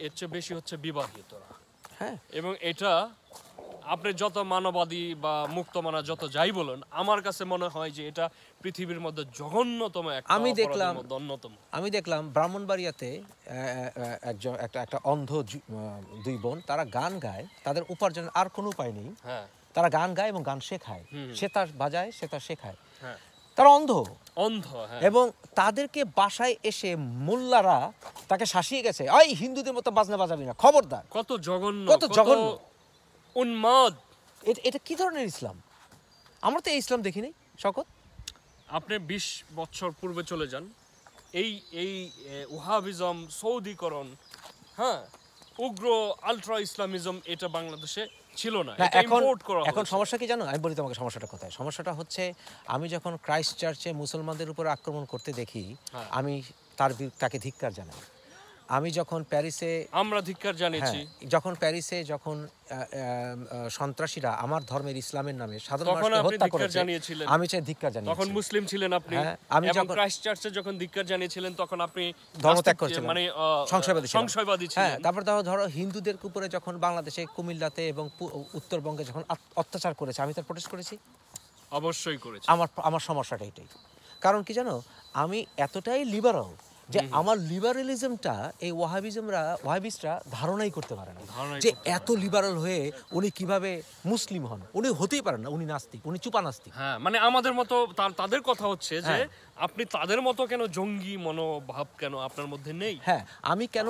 এর চেয়ে বেশি হচ্ছে বিবাহিতরা হ্যাঁ এবং এটা আপনি যত মানবাদী বা মুক্ত মানা যত যাই বলুন আমার কাছে মনে হয় যে এটা পৃথিবীর মধ্যে জঘন্যতম আমি দেখলাম অন্যতম আমি দেখলাম ব্রাহ্মণবাড়িয়াতে একজন একটা একটা অন্ধ দুই বোন তারা গান গায় তাদের উপার্জন আর কোনো উপায় নেই হ্যাঁ। তারা গান গায় এবং গান শেখায় সে তার বাজায় সে তার শেখায় হ্যাঁ। তারা অন্ধ অন্ধ হ্যাঁ। এবং তাদেরকে বাসায় এসে মোল্লারা তাকে শাসিয়ে গেছে ওই হিন্দুদের মতো বাজনা বাজাবি না খবরদার কত জঘন্য কত জঘন্য উন্মাদ এটা কি ধরনের ইসলাম আমরা তো এই ইসলাম দেখিনি শকত আপনি বিশ বছর পূর্বে চলে যান এই এই ওহাবিজম সৌদিকরণ হ্যাঁ উগ্র আলট্রা ইসলামিজম এটা বাংলাদেশে ছিল না হ্যাঁ, এখন এখন সমস্যা কি জানো আমি বলি তোমাকে সমস্যাটা কোথায় সমস্যাটা হচ্ছে আমি যখন ক্রাইস্ট চার্চে মুসলমানদের উপর আক্রমণ করতে দেখি হ্যাঁ। আমি তার তাকে ধিক্কার জানাই আমি যখন প্যারিসে আমরা ধিক্কার জানিয়েছি হ্যাঁ, যখন প্যারিসে যখন সন্ত্রাসীরা আমার ধর্মের ইসলামের নামে সাধারণ হত্যা করেছে আমি চাই ধিক্কার তখন মুসলিম ছিলেন আপনি হ্যাঁ, আমি যখন ক্রাইস্ট চার্চে যখন ধিক্কার জানিয়েছিলেন তখন আপনি ধর্মত্যাগ মানে সংশয়বাদী সংশয়বাদী হ্যাঁ, ছিলেন তারপর ধরো ধরো হিন্দুদের উপরে যখন বাংলাদেশে কুমিল্লাতে এবং উত্তরবঙ্গে যখন অত্যাচার করেছে আমি তার প্রটেস্ট করেছি অবশ্যই করেছি আমার আমার সমস্যাটা এটাই কারণ কি জানো আমি এতটাই লিবারাল যে আমার লিবারেলিজমটা এই ওয়াহাবিজমরা ওয়াহাবিসরা ধারণাই করতে পারে না যে এত লিবারাল হয়ে উনি কিভাবে মুসলিম হন উনি হতেই পারেন না উনি নাস্তিক উনি চুপা নাস্তিক হ্যাঁ মানে আমাদের মতো তাদের কথা হচ্ছে যে হ্যাঁ। আপনি তাদের মতো কেন জঙ্গি মনোভাব কেন আপনার মধ্যে নেই হ্যাঁ আমি কেন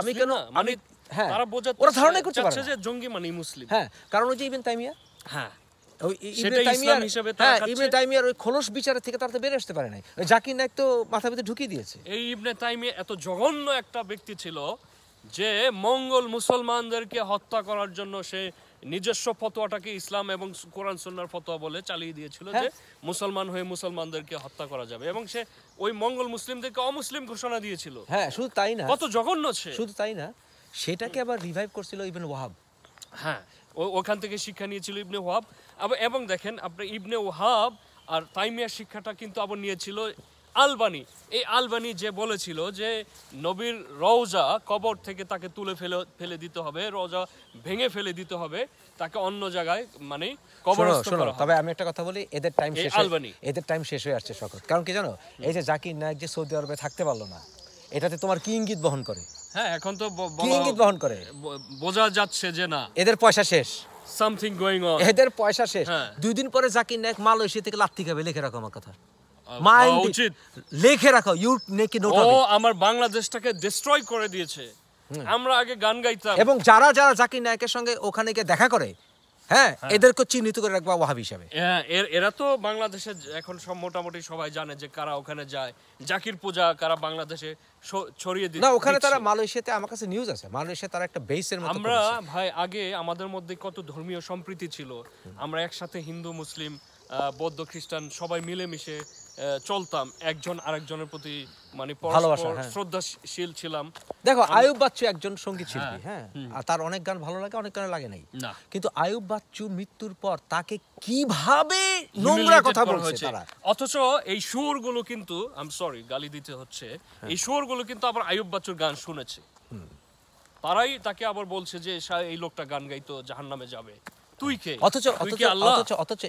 আমি কেন মানে হ্যাঁ ওরা ধারণাই করতে পারে যে জঙ্গি মানে মুসলিম হ্যাঁ কারণ ওই যে ইবেন তাইমিয়া হ্যাঁ হ্যাঁ, ইসলাম এবং কোরআন সন্ন্যার ফতোয়া বলে চালিয়ে দিয়েছিল যে হ্যাঁ। মুসলমান হয়ে মুসলমানদেরকে হত্যা করা যাবে এবং সে ওই মঙ্গল মুসলিমদেরকে অমুসলিম ঘোষণা দিয়েছিল হ্যাঁ শুধু তাই না কত জঘন্য সে শুধু তাই না সেটাকে আবার রিভাইভ করছিল ইবনে ওয়াহাব হ্যাঁ ওখান থেকে শিক্ষা নিয়েছিল ইবনে ওয়াহাব এবং দেখেন আপনার ইবনে ওহাব আর তাইমিয়া শিক্ষাটা কিন্তু আবার নিয়েছিল আলবানি এই আলবানি যে বলেছিল যে নবীর রওজা কবর থেকে তাকে তুলে ফেলে ফেলে দিতে হবে রওজা ভেঙে ফেলে দিতে হবে তাকে অন্য জায়গায় মানে কবর শোনো তবে আমি একটা কথা বলি এদের টাইম শেষ আলবানি এদের টাইম শেষ হয়ে আসছে সকল কারণ কি জানো এই যে জাকির নায়ক যে সৌদি আরবে থাকতে পারলো না এটাতে তোমার কি ইঙ্গিত বহন করে হ্যাঁ এখন তো ইঙ্গিত বহন করে বোঝা যাচ্ছে যে না এদের পয়সা শেষ সামথিং গোয়িং অন এদের পয়সা শেষ হ্যাঁ। দুই দিন পরে জাকির নায়ক মালয়েশিয়া থেকে লাত্তি খাবে লিখে রাখো আমার কথা উচিত লিখে রাখো ইউ নেকি নোট ও আমার বাংলাদেশটাকে ডিস্ট্রয় করে দিয়েছে আমরা আগে গান গাইতাম এবং যারা যারা জাকির নায়কের সঙ্গে ওখানে গিয়ে দেখা করে হ্যাঁ, হ্যাঁ। এদেরকে চিহ্নিত করে রাখবা ওয়াহাবি হিসাবে হ্যাঁ, এরা তো বাংলাদেশে এখন সব মোটামুটি সবাই জানে যে কারা ওখানে যায় জাকির পূজা কারা বাংলাদেশে ছড়িয়ে দিচ্ছে না ওখানে তারা মালয়েশিয়াতে আমার কাছে নিউজ আছে মালয়েশিয়া তারা একটা বেসের মতো আমরা ভাই আগে আমাদের মধ্যে কত ধর্মীয় সম্প্রীতি ছিল আমরা একসাথে হিন্দু মুসলিম বৌদ্ধ খ্রিস্টান সবাই মিলেমিশে চলতাম একজন আরেকজনের প্রতি মানে হ্যাঁ। শ্রদ্ধাশীল ছিলাম দেখো আয়ুব বাচ্চু একজন সঙ্গীত শিল্পী হ্যাঁ, হ্যাঁ। আর তার অনেক গান ভালো লাগে অনেক গান লাগে নাই কিন্তু আয়ুব বাচ্চু মৃত্যুর পর তাকে কিভাবে নোংরা কথা বলছে অথচ এই গুলো কিন্তু সরি গালি দিতে হচ্ছে হ্যাঁ। এই গুলো কিন্তু আবার আয়ুব বাচ্চুর গান শুনেছে তারাই তাকে আবার বলছে যে এই লোকটা গান গাইতো জাহান্নামে যাবে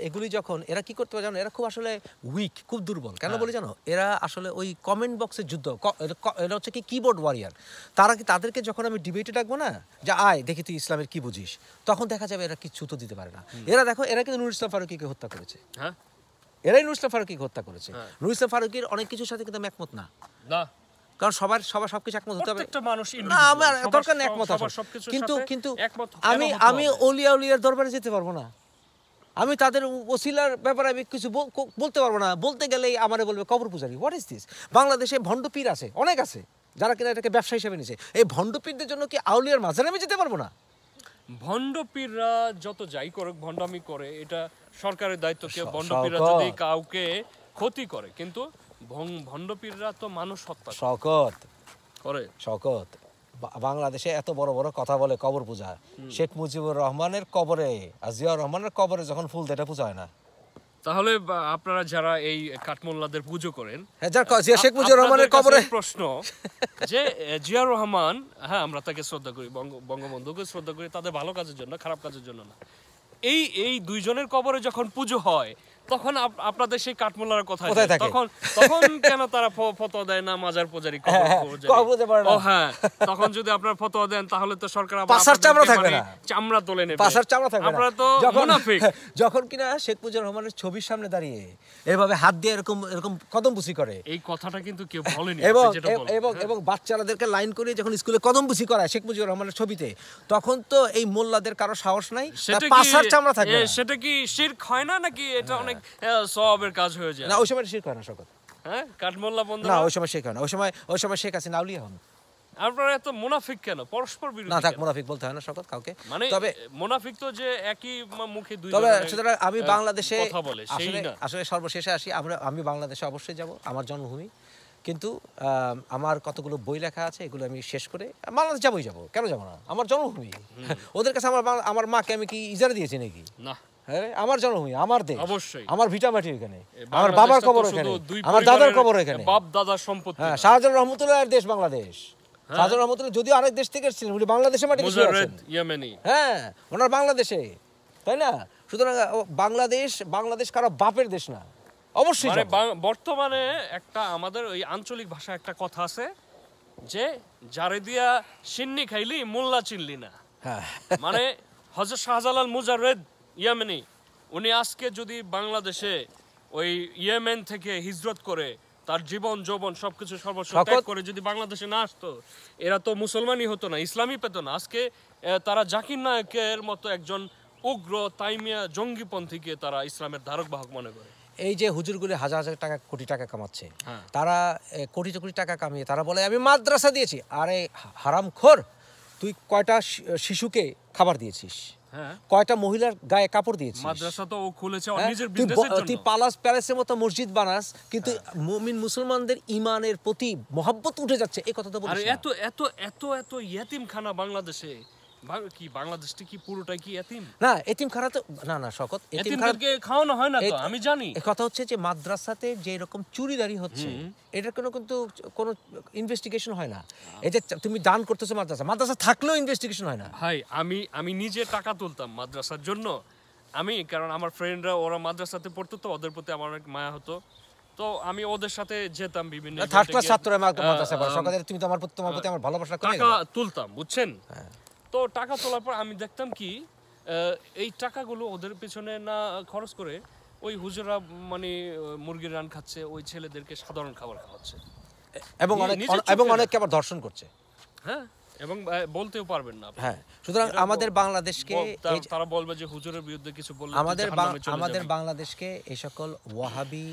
এগুলি যখন এরা কি করতে পারে জানো এরা খুব আসলে উইক খুব দুর্বল কেন হ্যাঁ। বলি জানো এরা আসলে ওই কমেন্ট বক্সের যুদ্ধ এরা হচ্ছে কি কিবোর্ড ওয়ারিয়ার তারা কি তাদেরকে যখন আমি ডিবেটে ডাকবো না যে আয় দেখি তুই ইসলামের কি বুঝিস তখন দেখা যাবে এরা কিছু তো দিতে পারে না এরা দেখো এরা কিন্তু নুর ইসলাম ফারুকিকে হত্যা করেছে হ্যাঁ এরাই নুর ইসলাম ফারুকিকে হত্যা করেছে হ্যাঁ। নুর ইসলাম ফারুকির অনেক কিছুর সাথে কিন্তু আমি একমত না না কারণ সবার সবার সবকিছু একমত হতে হবে না আমার দরকার না একমত কিন্তু কিন্তু আমি আমি অলিয়া উলিয়ার দরবারে যেতে পারবো না আমি তাদের ওসিলার ব্যাপারে আমি কিছু বলতে পারবো না বলতে গেলেই আমারে বলবে কবর পূজারি হোয়াট ইজ দিস বাংলাদেশে ভণ্ডপীর আছে অনেক আছে যারা কিনা এটাকে ব্যবসা হিসেবে নিছে এই ভণ্ডপীরদের জন্য কি আউলিয়ার মাঝে আমি যেতে পারবো না ভণ্ডপীররা যত যাই করুক ভণ্ডামি করে এটা সরকারের দায়িত্ব কেউ ভণ্ডপীররা যদি কাউকে ক্ষতি করে কিন্তু ভণ্ডপীররা তো মানুষ হত্যা শকত করে শকত বাংলাদেশে এত বড় বড় কথা বলে কবর পূজা শেখ মুজিবুর রহমানের কবরে আর রহমানের কবরে যখন ফুল দেয় পূজা হয় না তাহলে আপনারা যারা এই কাঠমোল্লাদের পুজো করেন হ্যাঁ, জিয়া শেখ মুজিবুর রহমানের কবরে প্রশ্ন যে জিয়া রহমান হ্যাঁ আমরা তাকে শ্রদ্ধা করি বঙ্গবন্ধুকে শ্রদ্ধা করি তাদের ভালো কাজের জন্য খারাপ কাজের জন্য না এই এই দুইজনের কবরে যখন পুজো হয় তখন আপনাদের সেই কাঠমোলার কথা কোথায় থাকে তখন তখন কেন তারা ফটো দেয় না মাজার পূজারি কবর হ্যাঁ, হ্যাঁ, পারে না হ্যাঁ তখন যদি আপনারা ফটো দেন তাহলে তো সরকার পাসার চামড়া থাকবে মানে না চামড়া তোলে নেবে পাসার চামড়া থাকবে আমরা তো মুনাফিক যখন কিনা শেখ মুজিবুর রহমানের ছবির সামনে দাঁড়িয়ে এভাবে হাত দিয়ে এরকম এরকম কদম বুসি করে এই কথাটা কিন্তু কেউ বলেনি এবং এবং এবং বাচ্চাদেরকে লাইন করে যখন স্কুলে কদম বুসি করায় শেখ মুজিবুর রহমানের ছবিতে তখন তো এই মোল্লাদের কারো সাহস নাই পাসার চামড়া থাকবে সেটা কি শিরক হয় না নাকি এটা অনেক হ্যাঁ, সবের কাজ হয়ে যায় না ওই সময় শির করে না শকত হ্যাঁ কাঠমোল্লা বন্ধু না ওই সময় শেখ হয় না ওই সময় ওই সময় শেখ হন আপনারা এত মুনাফিক কেন পরস্পর বিরোধী না থাক মুনাফিক বলতে হয় না শকত কাউকে মানে তবে মুনাফিক তো যে একই মুখে দুই তবে আমি হ্যাঁ, বাংলাদেশে কথা বলে সেই না আসলে সর্বশেষে আসি আমরা আমি বাংলাদেশে অবশ্যই যাব আমার জন্মভূমি কিন্তু আমার কতগুলো বই লেখা আছে এগুলো আমি শেষ করে বাংলাদেশ যাবোই যাবো কেন যাবো না আমার জন্মভূমি ওদের কাছে আমার আমার মাকে আমি কি ইজারা দিয়েছি নাকি না হ্যাঁ, আমার জন্মভূমি আমার দেশ অবশ্যই আমার ভিটা মাটি আমার বাবার কবর আমার দাদার কবর বাপ দাদার সম্পত্তি হ্যাঁ শাহজাহান দেশ বাংলাদেশ হ্যাঁ। শাহজাহান রহমতুল্লাহ যদিও দেশ থেকে এসেছিলেন উনি মাটি হ্যাঁ ওনার বাংলাদেশে তাই না সুতরাং বাংলাদেশ বাংলাদেশ কারো বাপের দেশ না অবশ্যই মানে বর্তমানে একটা আমাদের ওই আঞ্চলিক ভাষা একটা কথা আছে যে জারে দিয়া সিন্নি খাইলি মোল্লা চিনলি না হ্যাঁ। মানে হজর শাহজালাল মুজারেদ ইয়ামেনি উনি আজকে যদি বাংলাদেশে ওই ইয়েমেন থেকে হিজরত করে তার জীবন যৌবন সবকিছু সর্বস্ব ত্যাগ করে যদি বাংলাদেশে না আসতো এরা তো মুসলমানই হতো না ইসলামই পেত না আজকে তারা জাকির নায়কের মতো একজন উগ্র তাইমিয়া জঙ্গিপন্থীকে তারা ইসলামের ধারক বাহক মনে করে এই যে হুজুরগুলি হাজার হাজার টাকা কোটি টাকা কামাচ্ছে হ্যাঁ। তারা কোটি কোটি টাকা কামিয়ে তারা বলে আমি মাদ্রাসা দিয়েছি আরে হারামখোর তুই কয়টা শিশুকে খাবার দিয়েছিস হ্যাঁ। কয়টা মহিলার গায়ে কাপড় দিয়েছিস মাদ্রাসা তো ও খুলেছে হ্যাঁ? নিজের বিজনেসের জন্য তুই পালাস প্যালেসের মতো মসজিদ বানাস কিন্তু হ্যাঁ। মুমিন মুসলমানদের ইমানের প্রতি মহব্বত উঠে যাচ্ছে এই কথা তো বলিস আর এত এত এত এত ইয়াতিমখানা বাংলাদেশে আমি নিজে টাকা তুলতাম মাদ্রাসার জন্য আমি কারণ আমার ফ্রেন্ডরা ওরা মাদ্রাসাতে পড়তো তো ওদের প্রতি আমার অনেক মায়া হতো তো আমি ওদের সাথে যেতাম বিভিন্ন তুমি তো আমার প্রতি আমার ভালোবাসা টাকা তুলতাম বুঝছেন হ্যাঁ। তো টাকা তোলার পর আমি দেখতাম কি এই টাকাগুলো ওদের পেছনে না খরচ করে ওই হুজুরা মানে মুরগির রান খাচ্ছে ওই ছেলেদেরকে সাধারণ খাবার খাওয়াচ্ছে এবং অনেক এবং অনেককে আবার দর্শন করছে হ্যাঁ এবং বলতেও পারবেন না হ্যাঁ সুতরাং আমাদের বাংলাদেশকে তারা বলবে যে হুজুরের বিরুদ্ধে কিছু বলবে আমাদের আমাদের বাংলাদেশকে এই সকল ওয়াহাবি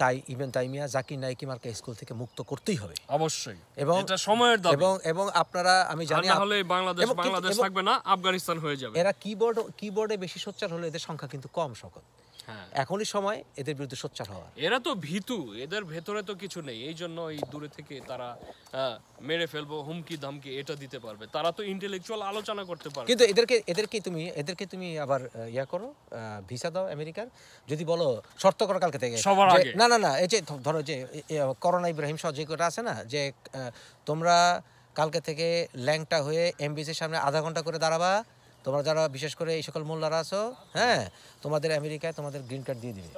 তাই ইভেন তাইমিয়া জাকির নাইকি মার্কা স্কুল থেকে মুক্ত করতেই হবে অবশ্যই এবং এটা সময়ের দাবি এবং এবং আপনারা আমি জানি তাহলে বাংলাদেশ বাংলাদেশ থাকবে না আফগানিস্তান হয়ে যাবে এরা কিবোর্ড কিবোর্ডে বেশি সোচ্চার হলে এদের সংখ্যা কিন্তু কম সকল হ্যাঁ। এখনই সময় এদের বিরুদ্ধে সোচ্চার হওয়া এরা তো ভীতু এদের ভেতরে তো কিছু নেই এই জন্য এই দূরে থেকে তারা মেরে ফেলবো হুমকি ধামকি এটা দিতে পারবে তারা তো ইন্টেলেকচুয়াল আলোচনা করতে পারবে কিন্তু এদেরকে এদেরকে তুমি এদেরকে তুমি আবার ইয়া করো ভিসা দাও আমেরিকার যদি বলো শর্ত করো কালকে থেকে না না না এই যে ধরো যে করোনা ইব্রাহিম সহ যে আছে না যে তোমরা কালকে থেকে ল্যাংটা হয়ে এমবিসির সামনে আধা ঘন্টা করে দাঁড়াবা তোমরা যারা বিশেষ করে এই সকল মোল্লারা আছো হ্যাঁ তোমাদের আমেরিকায় তোমাদের গ্রিন কার্ড দিয়ে দিবে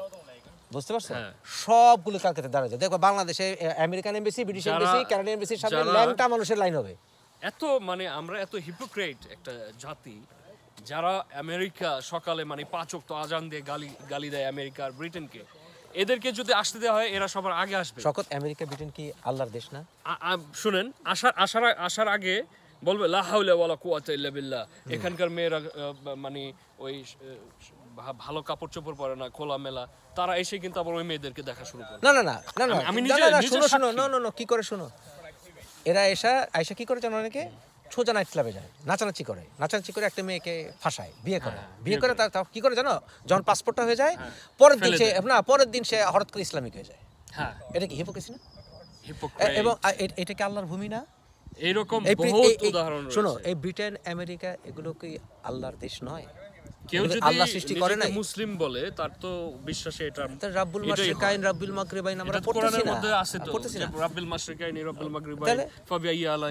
বুঝতে পারছো হ্যাঁ। সবগুলো কালকাতায় দাঁড়ায় যায় দেখো বাংলাদেশে American embassy British embassy Canadian এমবেসির সামনে ল্যাংটা মানুষের লাইন হবে এত মানে আমরা এত হিপোক্রেট একটা জাতি যারা আমেরিকা সকালে মানে পাঁচ তো আজান দিয়ে গালি গালি দেয় আমেরিকা আর ব্রিটেনকে এদেরকে যদি আসতে দেওয়া হয় এরা সবার আগে আসবে সকল আমেরিকা ব্রিটেন কি আল্লাহর দেশ না শুনেন আসার আসার আসার আগে বলবে লাহাউলে লাহাউলা কুয়াতা ইল্লা বিল্লাহ এখানকার মেয়েরা মানে ওই ভালো কাপড় চোপড় পরে না খোলা মেলা তারা এসে কিন্তু আবার ওই মেয়েদেরকে দেখা শুরু করে না না না না না আমি নিজে শুনো শুনো না না না কি করে শুনো এরা এসা আয়সা কি করে জানো অনেকে সোজা নাইট ক্লাবে যায় নাচানাচি করে নাচানাচি করে একটা মেয়েকে ফাঁসায় বিয়ে করে হ্যাঁ, বিয়ে করে তার কি করে জানো যখন পাসপোর্টটা হ্যাঁ, হয়ে যায় হ্যাঁ, পরের দিন সে না পরের দিন সে হঠাৎ করে ইসলামিক হয়ে যায় হ্যাঁ এটা কি হিপোক্রেসি না এবং এটা কি আল্লাহর ভূমি না এরকম বহুত উদাহরণ শোনো এই ব্রিটেন আমেরিকা এগুলো কি আল্লাহর দেশ নয় কেউ যদি আল্লাহ সৃষ্টি করে না মুসলিম বলে তার তো বিশ্বাসে এটা তার রাব্বুল মাশরিকাইন রাব্বিল মাগরিবাইন আমরা না মধ্যে আছে তো মাশরিকাইন মাগরিবাইন ফাবিআই আলা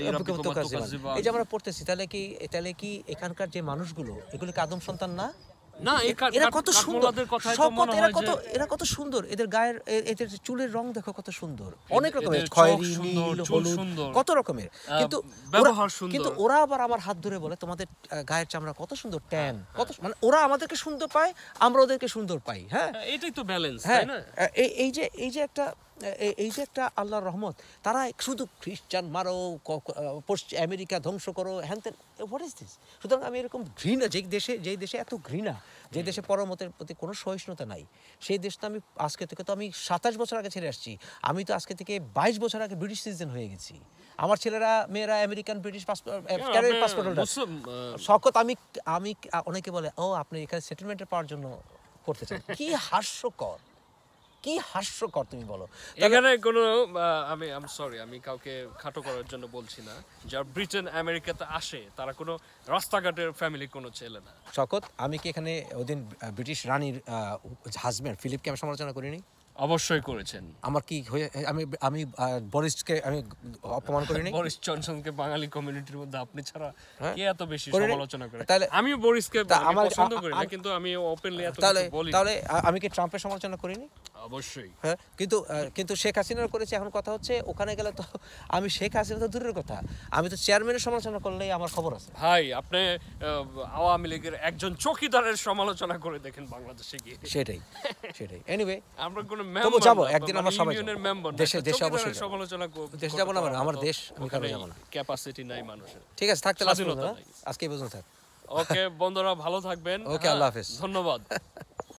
এই যে আমরা পড়তেছি তাহলে কি তাহলে কি এখানকার যে মানুষগুলো এগুলো কি আদম সন্তান না চুলের রং দেখো কত সুন্দর অনেক রকমের খয়েরি নীল হলুদ কত রকমের কিন্তু কিন্তু ওরা আবার আমার হাত ধরে বলে তোমাদের গায়ের চামড়া কত সুন্দর ট্যান কত হ্যাঁ। মানে ওরা আমাদেরকে সুন্দর পায় আমরা ওদেরকে সুন্দর পাই হ্যাঁ, হ্যাঁ এটাই তো ব্যালেন্স হ্যাঁ এই যে এই যে একটা এই যে একটা আল্লাহর রহমত তারা শুধু খ্রিস্টান মারো পশ্চিম আমেরিকা ধ্বংস করো হ্যান তেন হোয়াট ইজ দিস সুতরাং আমি এরকম ঘৃণা যেই দেশে যেই দেশে এত ঘৃণা যে দেশে পরমতের প্রতি কোনো সহিষ্ণুতা নাই সেই দেশটা আমি আজকে থেকে তো আমি সাতাশ বছর আগে ছেড়ে আসছি আমি তো আজকে থেকে বাইশ বছর আগে ব্রিটিশ সিটিজেন হয়ে গেছি আমার ছেলেরা মেয়েরা আমেরিকান ব্রিটিশ পাসপোর্ট হ্যাঁ, পাসপোর্ট হোল্ডার শকত আমি আমি অনেকে বলে ও আপনি এখানে সেটেলমেন্টে পাওয়ার জন্য করতে চান কি হাস্যকর কি হাস্যকর তুমি বলো এখানে কোনো আমি আম সরি আমি কাউকে খাটো করার জন্য বলছি না যা ব্রিটেন আমেরিকাতে আসে তারা কোনো রাস্তাঘাটের ফ্যামিলি কোনো ছেলে না শকত আমি কি এখানে ওদিন ব্রিটিশ রানীর হাজব্যান্ড ফিলিপকে আমি সমালোচনা করিনি অবশ্যই করেছেন আমার কি আমি আমি বরিশকে আমি অপমান করিনি বরিশ চনসনকে বাঙালি কমিউনিটির মধ্যে আপনি ছাড়া হ্যাঁ? কে এত বেশি সমালোচনা করে তাহলে আমি বরিশকে আমার পছন্দ করি না কিন্তু আমি ওপেনলি এত কিছু বলি তাহলে আমি কি ট্রাম্পের সমালোচনা করিনি অবশ্যই হ্যাঁ কিন্তু কিন্তু শেখ হাসিনার করেছে এখন কথা হচ্ছে ওখানে গেলে তো আমি শেখ হাসিনা তো দূরের কথা আমি তো চেয়ারম্যানের সমালোচনা করলেই আমার খবর আছে ভাই আপনি আওয়ামী লীগের একজন চৌকিদারের সমালোচনা করে দেখেন বাংলাদেশে গিয়ে সেটাই সেটাই এনিওয়ে আমরা কোনো তবু যাবো একদিন আমরা মানে সবাই দেশে দেশে অবশ্যই সমালোচনা দেশে যাবো না আমার দেশ আমি কারো যাবো না ক্যাপাসিটি নাই মানুষের ঠিক আছে থাকতে আজকে বুঝুন থাক ওকে বন্ধুরা ভালো থাকবেন ওকে হ্যাঁ, আল্লাহ হাফেজ ধন্যবাদ